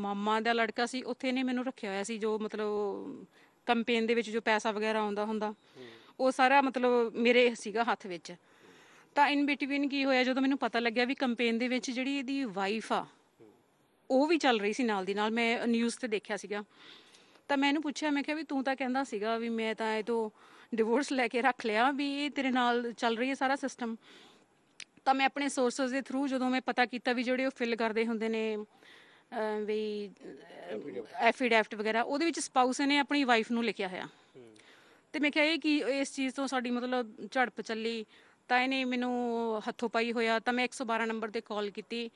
ਮਾਮਾ ਦਾ ਲੜਕਾ ਸੀ ਉੱਥੇ ਇਹਨੇ ਮੈਨੂੰ ਰੱਖਿਆ ਹੋਇਆ ਸੀ ਜੋ ਮਤਲਬ ਕੈਂਪੇਨ ਦੇ ਵਿੱਚ ਜੋ ਪੈਸਾ ਵਗੈਰਾ ਆਉਂਦਾ ਹੁੰਦਾ ਉਹ ਸਾਰਾ ਮਤਲਬ ਮੇਰੇ ਸੀਗਾ ਹੱਥ ਵਿੱਚ ਤਾਂ ਇਨ ਬਿਟਵੀਨ ਕੀ ਹੋਇਆ ਜਦੋਂ ਮੈਨੂੰ ਪਤਾ ਲੱਗਿਆ ਵੀ ਕੈਂਪੇਨ ਦੇ ਵਿੱਚ ਜਿਹੜੀ ਇਹਦੀ ਵਾਈਫ ਆ ਉਹ ਵੀ ਚੱਲ ਰਹੀ ਸੀ ਨਾਲ ਦੀ ਨਾਲ ਮੈਂ ਨਿਊਜ਼ ਤੇ ਦੇਖਿਆ ਸੀਗਾ ਤਾਂ ਮੈਂ ਇਹਨੂੰ ਪੁੱਛਿਆ ਮੈਂ ਕਿਹਾ ਵੀ ਤੂੰ ਤਾਂ ਕਹਿੰਦਾ ਸੀਗਾ ਵੀ ਮੈਂ ਤਾਂ ਇਹ ਤੋਂ ਡਿਵੋਰਸ ਲੈ ਕੇ ਰੱਖ ਲਿਆ ਵੀ ਇਹ ਤੇਰੇ ਨਾਲ ਚੱਲ ਰਹੀ ਹੈ ਸਾਰਾ ਸਿਸਟਮ ਤਾਂ ਮੈਂ ਆਪਣੇ ਸੋਰਸਸ ਦੇ ਥਰੂ ਜਦੋਂ ਮੈਂ ਪਤਾ ਕੀਤਾ ਵੀ ਜਿਹੜੇ ਉਹ ਫਿਲ ਕਰਦੇ ਹੁੰਦੇ ਨੇ ਵੀ ਐਫੀਡੈਫਟ ਵਗੈਰਾ ਉਹਦੇ ਵਿੱਚ ਸਪਾਊਸ ਨੇ ਆਪਣੀ ਵਾਈਫ ਨੂੰ ਲਿਖਿਆ ਹੋਇਆ ਤੇ ਮੈਂ ਕਿਹਾ ਇਹ ਕੀ ਇਸ ਚੀਜ਼ ਤੋਂ ਸਾਡੀ ਮਤਲਬ ਝੜਪ ਚੱਲੀ ਤਾਂ ਇਹਨੇ ਮੈਨੂੰ ਹੱਥੋਂ ਪਾਈ ਹੋਇਆ ਤਾਂ ਮੈਂ 112 ਨੰਬਰ ਤੇ ਕਾਲ ਕੀਤੀ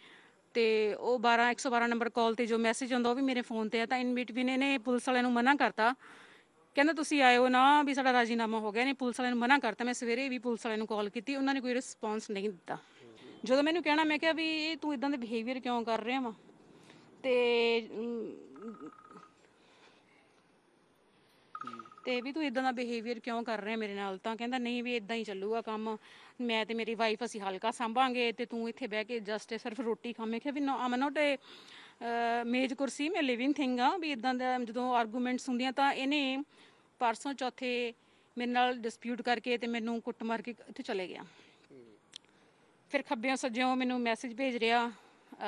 ਤੇ ਉਹ 12 112 ਨੰਬਰ ਕਾਲ ਤੇ ਜੋ ਮੈਸੇਜ ਆਉਂਦਾ ਉਹ ਵੀ ਮੇਰੇ ਫੋਨ ਤੇ ਆ ਤਾਂ ਇਨ ਬਿਟਵੀਨ ਇਹਨੇ ਪੁਲਿਸ ਵਾਲਿਆਂ ਨੂੰ ਮਨਾ ਕਰਤਾ ਕਹਿੰਦਾ ਤੁਸੀਂ ਆਇਓ ਨਾ ਵੀ ਸਾਡਾ ਰਾਜੀਨਾਮਾ ਹੋ ਗਿਆ ਨੇ ਪੁਲਿਸ ਵਾਲਿਆਂ ਨੂੰ ਮਨਾ ਕਰਤਾ ਮੈਂ ਸਵੇਰੇ ਵੀ ਪੁਲਿਸ ਵਾਲਿਆਂ ਨੂੰ ਕਾਲ ਕੀਤੀ ਉਹਨਾਂ ਨੇ ਕੋਈ ਰਿਸਪੌਂਸ ਨਹੀਂ ਦਿੱਤਾ ਜਦੋਂ ਮੈਨੂੰ ਕਹਿਣਾ ਮੈਂ ਕਿਹਾ ਵੀ ਇਹ ਤੂੰ ਇਦਾਂ ਦੇ ਬਿਹੇਵੀਅਰ ਕਿਉਂ ਕਰ ਰਿਹਾ ਵਾ ਤੇ ਤੇ ਵੀ ਤੂੰ ਇਦਾਂ ਦਾ ਬਿਹੇਵੀਅਰ ਕਿਉਂ ਕਰ ਰਿਹਾ ਮੇਰੇ ਨਾਲ ਤਾਂ ਕਹਿੰਦਾ ਨਹੀਂ ਵੀ ਇਦਾਂ ਹੀ ਚੱਲੂਗਾ ਕੰਮ ਮੈਂ ਤੇ ਮੇਰੀ ਵਾਈਫ ਅਸੀਂ ਹਲਕਾ ਸੰਭਾਂਗੇ ਤੇ ਤੂੰ ਇੱਥੇ ਬਹਿ ਕੇ ਜਸਟ ਸਿਰਫ ਰੋਟੀ ਖਾਵੇਂ ਕਿ ਵੀ ਨਾ ਆਮ ਨਾਟ ਏ ਮੇਜ ਕੁਰਸੀ ਮੈਂ ਲਿਵਿੰਗ ਥਿੰਗ ਆ ਵੀ ਇਦਾਂ ਦਾ ਜਦੋਂ ਆਰਗੂਮੈਂਟਸ ਹੁੰਦੀਆਂ ਤਾਂ ਇਹਨੇ ਪਰਸੋਂ ਚੌਥੇ ਮੇਰੇ ਨਾਲ ਡਿਸਪਿਊਟ ਕਰਕੇ ਤੇ ਮੈਨੂੰ ਕੁੱਟ ਮਾਰ ਕੇ ਇੱਥੇ ਚਲੇ ਗਿਆ ਫਿਰ ਖੱਬਿਆਂ ਸੱਜਿਆਂ ਮੈਨੂੰ ਮੈਸੇਜ ਭੇਜ ਰਿਹਾ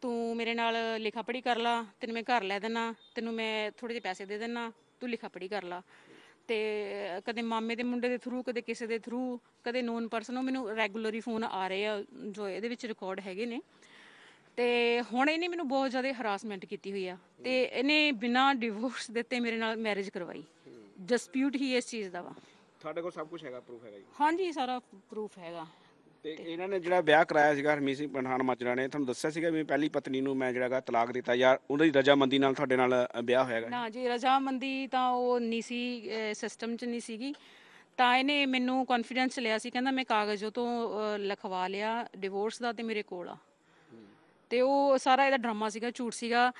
ਤੂੰ ਮੇਰੇ ਨਾਲ ਲਿਖਾ ਪੜੀ ਕਰ ਲੈ ਤੈਨੂੰ ਮੈਂ ਘਰ ਲੈ ਦੇਣਾ ਤੈਨੂੰ ਮੈਂ ਥੋੜੇ ਜਿਹੇ ਪੈਸੇ ਦੇ ਦੇਣਾ ਤੂੰ ਲਿਖਾ ਪੜੀ ਕਰ ਲੈ ਤੇ ਕਦੇ ਮਾਮੇ ਦੇ ਮੁੰਡੇ ਦੇ ਥਰੂ ਕਦੇ ਕਿਸੇ ਦੇ ਥਰੂ ਕਦੇ ਨੋਨ ਪਰਸਨ ਉਹ ਮੈਨੂੰ ਰੈਗੂਲਰੀ ਫੋਨ ਆ ਰਹੇ ਆ ਜੋ ਇਹਦੇ ਵਿੱਚ ਰਿਕਾਰਡ ਹੈਗੇ ਨੇ ਤੇ ਹੁਣ ਇਹਨੇ ਮੈਨੂੰ ਬਹੁਤ ਜ਼ਿਆਦਾ ਹਰਾਸਮੈਂਟ ਕੀਤੀ ਹੋਈ ਆ ਤੇ ਇਹਨੇ ਬਿਨਾ ਡਿਵੋਰਸ ਦਿੱਤੇ ਮੇਰੇ ਨਾਲ ਮੈਰਿਜ ਕਰਵਾਈ ਡਿਸਪਿਊਟ ਹੀ ਇਸ ਚੀਜ਼ ਦਾ ਵਾ ਤੁਹਾਡੇ ਕੋਲ ਸਭ ਕੁਝ ਹੈਗਾ ਪ੍ਰੂਫ ਹੈਗਾ ਜੀ ਹਾਂਜੀ ਸਾਰਾ ਪ੍ਰੂਫ ਹੈਗਾ ਤੇ ਇਹਨਾਂ ਨੇ ਜਿਹੜਾ ਵਿਆਹ ਕਰਾਇਆ ਸੀਗਾ ਹਰਮੀਤ ਸਿੰਘ ਪਠਾਨ ਮਾਜਰਾ ਨੇ ਤੁਹਾਨੂੰ ਦੱਸਿਆ ਸੀਗਾ ਵੀ ਪਹਿਲੀ ਪਤਨੀ ਨੂੰ ਮੈਂ ਜਿਹੜਾਗਾ ਤਲਾਕ ਦਿੱਤਾ ਯਾਰ ਉਹਦੀ ਰਜਾਮੰਦੀ ਨਾਲ ਤੁਹਾਡੇ ਨਾਲ ਵਿਆਹ ਹੋਇਆਗਾ ਨਾ ਜੀ ਰਜਾਮੰਦੀ ਤਾਂ ਉਹ ਨਹੀਂ ਸੀ ਸਿਸਟਮ 'ਚ ਨਹੀਂ ਸੀਗੀ ਤਾਂ ਇਹਨੇ ਮੈਨੂੰ ਕੌਨਫੀਡੈਂਸ ਲਿਆ ਸੀ ਕਹਿੰਦਾ ਮੈਂ ਕਾਗਜ਼ ਤੋਂ ਲਿਖਵਾ ਲਿਆ ਡਿਵੋਰਸ ਦਾ ਤੇ ਮੇਰੇ ਕੋਲ ਆ ਤੇ ਉਹ ਸਾਰਾ ਇਹਦਾ ਡਰਾਮਾ ਸੀਗਾ ਝੂਠ ਸੀਗਾ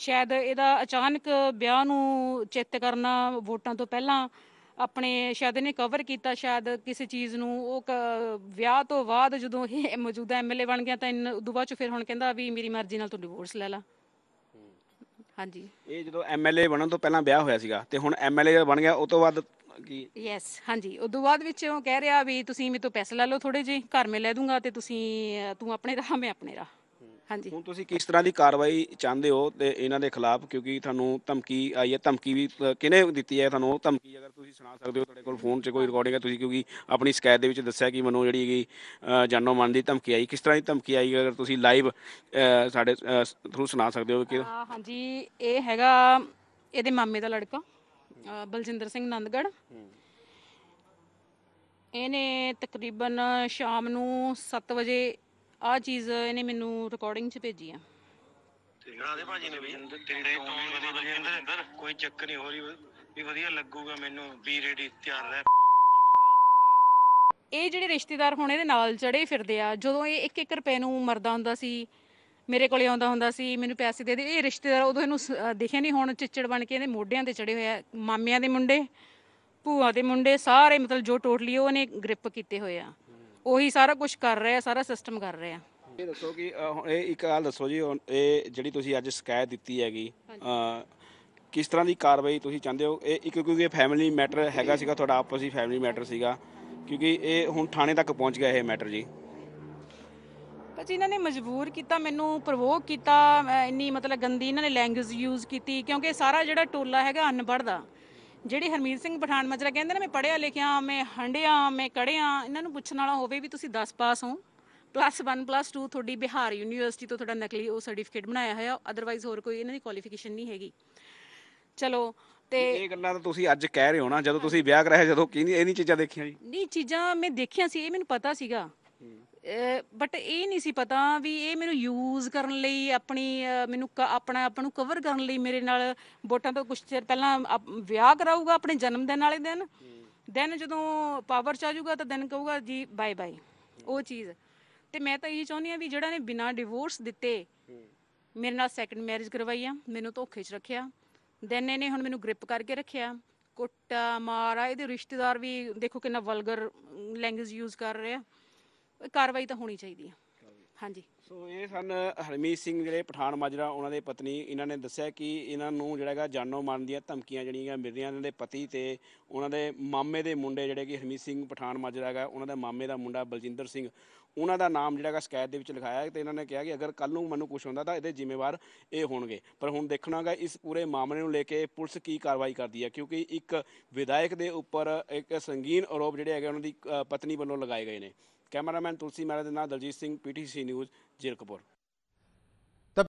ਸ਼ਾਇਦ ਇਹਦਾ ਅਚਾਨਕ ਵਿਆਹ ਨੂੰ ਚਿੱਤ ਕਰਨਾ ਵੋਟਾਂ ਤੋਂ ਪਹਿਲਾਂ ਆਪਣੇ ਸ਼ਾਇਦ ਇਹਨੇ ਕਵਰ ਕੀਤਾ ਸ਼ਾਇਦ ਕਿਸੇ ਚੀਜ਼ ਨੂੰ ਉਹ ਵਿਆਹ ਤੋਂ ਬਾਅਦ ਜਦੋਂ ਇਹ ਮੌਜੂਦਾ ਐਮਐਲਏ ਬਣ ਗਿਆ ਤਾਂ ਉਦੋਂ ਬਾਅਦ ਚ ਫਿਰ ਹੁਣ ਕਹਿੰਦਾ ਵੀ ਮੇਰੀ ਮਰਜ਼ੀ ਨਾਲ ਤੂੰ ਡਿਵੋਰਸ ਲੈ ਲੈ ਹਾਂਜੀ ਇਹ ਜਦੋਂ ਐਮਐਲਏ ਬਣਨ ਤੋਂ ਪਹਿਲਾਂ ਵਿਆਹ ਹੋਇਆ ਸੀਗਾ ਤੇ ਹੁਣ ਐਮਐਲਏ ਬਣ ਗਿਆ ਉਸ ਤੋਂ ਬਾਅਦ ਕੀ ਯੈਸ ਹਾਂਜੀ ਉਦੋਂ ਬਾਅਦ ਵਿੱਚ ਉਹ ਕਹਿ ਰਿਹਾ ਵੀ ਤੁਸੀਂ ਮੇਰੇ ਤੋਂ ਪੈਸੇ ਲੈ ਲਓ ਥੋੜੇ ਜਿਹੇ ਘਰ ਮੇ ਲੈ ਦੂੰਗਾ ਤੇ ਤੁਸੀਂ ਤੂੰ ਆਪਣੇ ਰਾਹ ਮੈਂ ਆਪਣੇ ਰਾਹ ਹਾਂਜੀ ਹੁਣ ਤੁਸੀਂ ਕਿਸ ਤਰ੍ਹਾਂ ਦੀ ਕਾਰਵਾਈ ਚਾਹੁੰਦੇ ਹੋ ਤੇ ਇਹਨਾਂ ਦੇ ਖਿਲਾਫ ਕਿਉਂਕਿ ਤੁਹਾਨੂੰ ਧਮਕੀ ਆਈ ਹੈ ਧਮਕੀ ਵੀ ਕਿਨੇ ਕਿਹਨੇ ਦਿੱਤੀ ਹੈ ਤੁਹਾਨੂੰ ਉਹ ਧਮਕੀ ਅਗਰ ਤੁਸੀਂ ਸੁਣਾ ਸਕਦੇ ਹੋ ਤੁਹਾਡੇ ਕੋਲ ਫੋਨ 'ਚ ਕੋਈ ਰਿਕਾਰਡਿੰਗ ਹੈ ਤੁਸੀਂ ਕਿਉਂਕਿ ਆਪਣੀ ਸ਼ਿਕਾਇਤ ਦੇ ਵਿੱਚ ਦੱਸਿਆ ਕਿ ਮੈਨੂੰ ਜਿਹੜੀ ਹੈਗੀ ਜਾਨੋਂ ਮਨ ਦੀ ਧਮਕੀ ਆਈ ਕਿਸ ਤਰ੍ਹਾਂ ਦੀ ਧਮਕੀ ਆਈ ਅਗਰ ਤੁਸੀਂ ਲਾਈਵ ਸਾਡੇ ਥਰੂ ਸੁਣਾ ਸਕਦੇ ਹੋ ਕਿ ਹਾਂਜੀ ਇਹ ਹੈਗਾ ਇਹਦੇ ਮਾਮੇ ਦਾ ਲੜਕਾ ਬਲਜਿੰਦਰ ਸਿੰਘ ਨੰਦਗੜ ਇਹਨੇ ਤਕਰੀਬਨ ਸ਼ਾਮ ਨੂੰ 7 ਵਜੇ ਆ ਚੀਜ਼ ਇਹਨੇ ਮੈਨੂੰ ਰਿਕਾਰਡਿੰਗ 'ਚ ਭੇਜੀ ਆ ਰਾਦੇ ਭਾਜੀ ਨੇ ਵੀ ਤੇਰੇ ਟੋਨ ਵਧੀਆ ਬਲਜਿੰਦਰ ਕੋਈ ਚੱਕ ਨਹੀਂ ਹੋ ਰਹੀ ਵੀ ਵਧੀਆ ਲੱਗੂਗਾ ਮੈਨੂੰ ਵੀ ਰੈਡੀ ਤਿਆਰ ਰਹਿ ਇਹ ਜਿਹੜੇ ਰਿਸ਼ਤੇਦਾਰ ਹੁਣ ਇਹਦੇ ਨਾਲ ਚੜੇ ਫਿਰਦੇ ਆ ਜਦੋਂ ਇਹ 1-1 ਰੁਪਏ ਨੂੰ ਮਰਦਾ ਹੁੰਦਾ ਸੀ ਮੇਰੇ ਕੋਲੇ ਆਉਂਦਾ ਹੁੰਦਾ ਸੀ ਮੈਨੂੰ ਪੈਸੇ ਦੇ ਦੇ ਇਹ ਰਿਸ਼ਤੇਦਾਰ ਉਦੋਂ ਇਹਨੂੰ ਦੇਖਿਆ ਨਹੀਂ ਹੁਣ ਚਿੱਚੜ ਬਣ ਕੇ ਇਹਦੇ ਮੋਢਿਆਂ ਤੇ ਚੜੇ ਹੋਇਆ ਮਾਮਿਆਂ ਦੇ ਮੁੰਡੇ ਭੂਆ ਦੇ ਮੁੰਡੇ ਸਾਰੇ ਮਤਲਬ ਜੋ ਟੋਟਲੀ ਉਹਨੇ ਗ੍ਰਿਪ ਕੀਤੇ ਹੋਏ ਆ ਉਹੀ ਸਾਰਾ ਕੁਝ ਕਰ ਰਹੇ ਆ ਸਾਰਾ ਸਿਸਟਮ ਕਰ ਰਹੇ ਆ ਇਹ ਦੱਸੋ ਕਿ ਇਹ ਇੱਕ ਗੱਲ ਦੱਸੋ ਜੀ ਇਹ ਜਿਹੜੀ ਤੁਸੀਂ ਅੱਜ ਸ਼ਿਕਾਇਤ ਦਿੱਤੀ ਹੈਗੀ ਕਿਸ ਤਰ੍ਹਾਂ ਦੀ ਕਾਰਵਾਈ ਤੁਸੀਂ ਚਾਹੁੰਦੇ ਹੋ ਇਹ ਇੱਕ ਕਿਉਂਕਿ ਇਹ ਫੈਮਿਲੀ ਮੈਟਰ ਹੈਗਾ ਸੀਗਾ ਤੁਹਾਡਾ ਆਪਸੀ ਫੈਮਿਲੀ ਮੈਟਰ ਸੀਗਾ ਕਿਉਂਕਿ ਇਹ ਹੁਣ ਥਾਣੇ ਤੱਕ ਪਹੁੰਚ ਗਿਆ ਇਹ ਮੈਟਰ ਜੀ ਪਤੀ ਇਹਨਾਂ ਨੇ ਮਜਬੂਰ ਕੀਤਾ ਮੈਨੂੰ ਪ੍ਰਵੋਕ ਕੀਤਾ ਇੰਨੀ ਮਤਲਬ ਗੰਦੀ ਇਹਨਾਂ ਨੇ ਲੈਂਗੁਏਜ ਯੂਜ਼ ਕੀਤੀ ਕਿਉਂਕਿ ਸਾਰਾ ਜਿਹੜਾ ਟੋਲਾ ਹੈਗਾ ਅਨਪੜ੍ਹ ਦਾ ਜਿਹੜੇ ਹਰਮੀਤ ਸਿੰਘ ਪਠਾਨ ਮਜਰਾ ਕਹਿੰਦੇ ਨੇ ਮੈਂ ਪੜਿਆ ਲਿਖਿਆ ਮੈਂ ਹੰਡਿਆ ਮੈਂ ਕੜਿਆ ਇਹਨਾਂ ਨੂੰ ਪੁੱਛਣ ਵਾਲਾ ਹੋਵੇ ਵੀ ਤੁਸੀਂ 10 ਪਾਸ ਹੋ ਪਲੱਸ 1 ਪਲੱਸ 2 ਤੁਹਾਡੀ ਬਿਹਾਰ ਯੂਨੀਵਰਸਿਟੀ ਤੋਂ ਤੁਹਾਡਾ ਨਕਲੀ ਉਹ ਸਰਟੀਫਿਕੇਟ ਬਣਾਇਆ ਹੋਇਆ ਅਦਰਵਾਈਜ਼ ਹੋਰ ਕੋਈ ਇਹਨਾਂ ਦੀ ਕੁਆਲੀਫਿਕੇਸ਼ਨ ਨਹੀਂ ਹੈਗੀ ਚਲੋ ਤੇ ਇਹ ਗੱਲਾਂ ਤਾਂ ਤੁਸੀਂ ਅੱਜ ਕਹਿ ਰਹੇ ਹੋ ਨਾ ਜਦੋਂ ਤੁਸੀਂ ਵਿਆਹ ਕਰਾਇਆ ਜਦੋਂ ਕੀ ਨਹੀਂ ਇਹ ਨਹੀਂ ਚੀਜ਼ਾਂ ਦੇਖੀਆਂ ਜੀ ਨਹੀਂ ਚੀਜ਼ਾਂ ਮੈਂ ਦੇਖੀਆਂ ਸੀ ਇਹ ਮੈਨੂੰ ਪਤਾ ਸੀਗਾ ਬਟ ਇਹ ਨਹੀਂ ਸੀ ਪਤਾ ਵੀ ਇਹ ਮੈਨੂੰ ਯੂਜ਼ ਕਰਨ ਲਈ ਆਪਣੀ ਮੈਨੂੰ ਆਪਣਾ ਆਪ ਨੂੰ ਕਵਰ ਕਰਨ ਲਈ ਮੇਰੇ ਨਾਲ ਵੋਟਾਂ ਤੋਂ ਕੁਝ ਚਿਰ ਪਹਿਲਾਂ ਵਿਆਹ ਕਰਾਊਗਾ ਆਪਣੇ ਜਨਮ ਦਿਨ ਵਾਲੇ ਦਿਨ ਦੈਨ ਜਦੋਂ ਪਾਵਰ ਚ ਆਜੂਗਾ ਤਾਂ ਦੈਨ ਕਹੂਗਾ ਜੀ ਬਾਏ ਬਾਏ ਉਹ ਚੀਜ਼ ਤੇ ਮੈਂ ਤਾਂ ਇਹ ਚਾਹੁੰਦੀ ਆ ਵੀ ਜਿਹੜਾ ਨੇ ਬਿਨਾ ਡਿਵੋਰਸ ਦਿੱਤੇ ਮੇਰੇ ਨਾਲ ਸੈਕੰਡ ਮੈਰਿਜ ਕਰਵਾਈ ਆ ਮੈਨੂੰ ਧੋਖੇ 'ਚ ਰੱਖਿਆ ਦੈਨ ਇਹਨੇ ਹੁਣ ਮੈਨੂੰ ਗ੍ਰਿਪ ਕਰਕੇ ਰੱਖਿਆ ਕੁੱਟਾ ਮਾਰਾ ਇਹਦੇ ਰਿਸ਼ਤੇਦਾਰ ਵੀ ਦੇਖੋ ਕਿੰਨਾ ਵਲਗਰ ਲੈਂਗੁਏਜ ਯੂਜ਼ ਕਰ ਰਹੇ ਆ ਕਾਰਵਾਈ ਤਾਂ ਹੋਣੀ ਚਾਹੀਦੀ ਹੈ ਹਾਂਜੀ ਸੋ ਇਹ ਸਨ ਹਰਮੀਤ ਸਿੰਘ ਜਿਹੜੇ ਪਠਾਨ ਮਾਜਰਾ ਉਹਨਾਂ ਦੇ ਪਤਨੀ ਇਹਨਾਂ ਨੇ ਦੱਸਿਆ ਕਿ ਇਹਨਾਂ ਨੂੰ ਜਿਹੜਾ ਹੈਗਾ ਜਾਨੋਂ ਮਾਰਨ ਦੀਆਂ ਧਮਕੀਆਂ ਜਿਹੜੀਆਂ ਮਿਲ ਰਹੀਆਂ ਇਹਨਾਂ ਦੇ ਪਤੀ ਤੇ ਉਹਨਾਂ ਦੇ ਮਾਮੇ ਦੇ ਮੁੰਡੇ ਜਿਹੜੇ ਕਿ ਹਰਮੀਤ ਸਿੰਘ ਪਠਾਨ ਮਾਜਰਾ ਹੈਗਾ ਉਹਨਾਂ ਦਾ ਮਾਮੇ ਦਾ ਮੁੰਡਾ ਬਲਜਿੰਦਰ ਸਿੰਘ ਉਹਨਾਂ ਦਾ ਨਾਮ ਜਿਹੜਾ ਹੈਗਾ ਸ਼ਿਕਾਇਤ ਦੇ ਵਿੱਚ ਲਿਖਾਇਆ ਤੇ ਇਹਨਾਂ ਨੇ ਕਿਹਾ ਕਿ ਅਗਰ ਕੱਲ ਨੂੰ ਮੈਨੂੰ ਕੁਝ ਹੁੰਦਾ ਤਾਂ ਇਹਦੇ ਜ਼ਿੰਮੇਵਾਰ ਇਹ ਹੋਣਗੇ ਪਰ ਹੁਣ ਦੇਖਣਾਗਾ ਇਸ ਪੂਰੇ ਮਾਮਲੇ ਨੂੰ ਲੈ ਕੇ ਪੁਲਿਸ ਕੀ ਕਾਰਵਾਈ ਕਰਦੀ ਹੈ ਕਿਉਂਕਿ ਇੱਕ ਵਿਧਾਇਕ ਦੇ ਉੱਪਰ ਇੱਕ ਸੰਗੀਨ ਆਰੋਪ ਜਿਹੜੇ ਹੈਗੇ ਉਹਨਾਂ ਦੀ ਪਤਨੀ ਵੱਲੋਂ ਲਗਾਏ ਗਏ ਨੇ ਕੈਮਰਾਮੈਨ ਤੁਲਸੀ ਮਹਿਰਾ ਦੇ ਨਾਲ ਦਲਜੀਤ ਸਿੰਘ ਪੀਟੀਸੀ ਨਿਊਜ਼ ਜੀਰਕਪੁਰ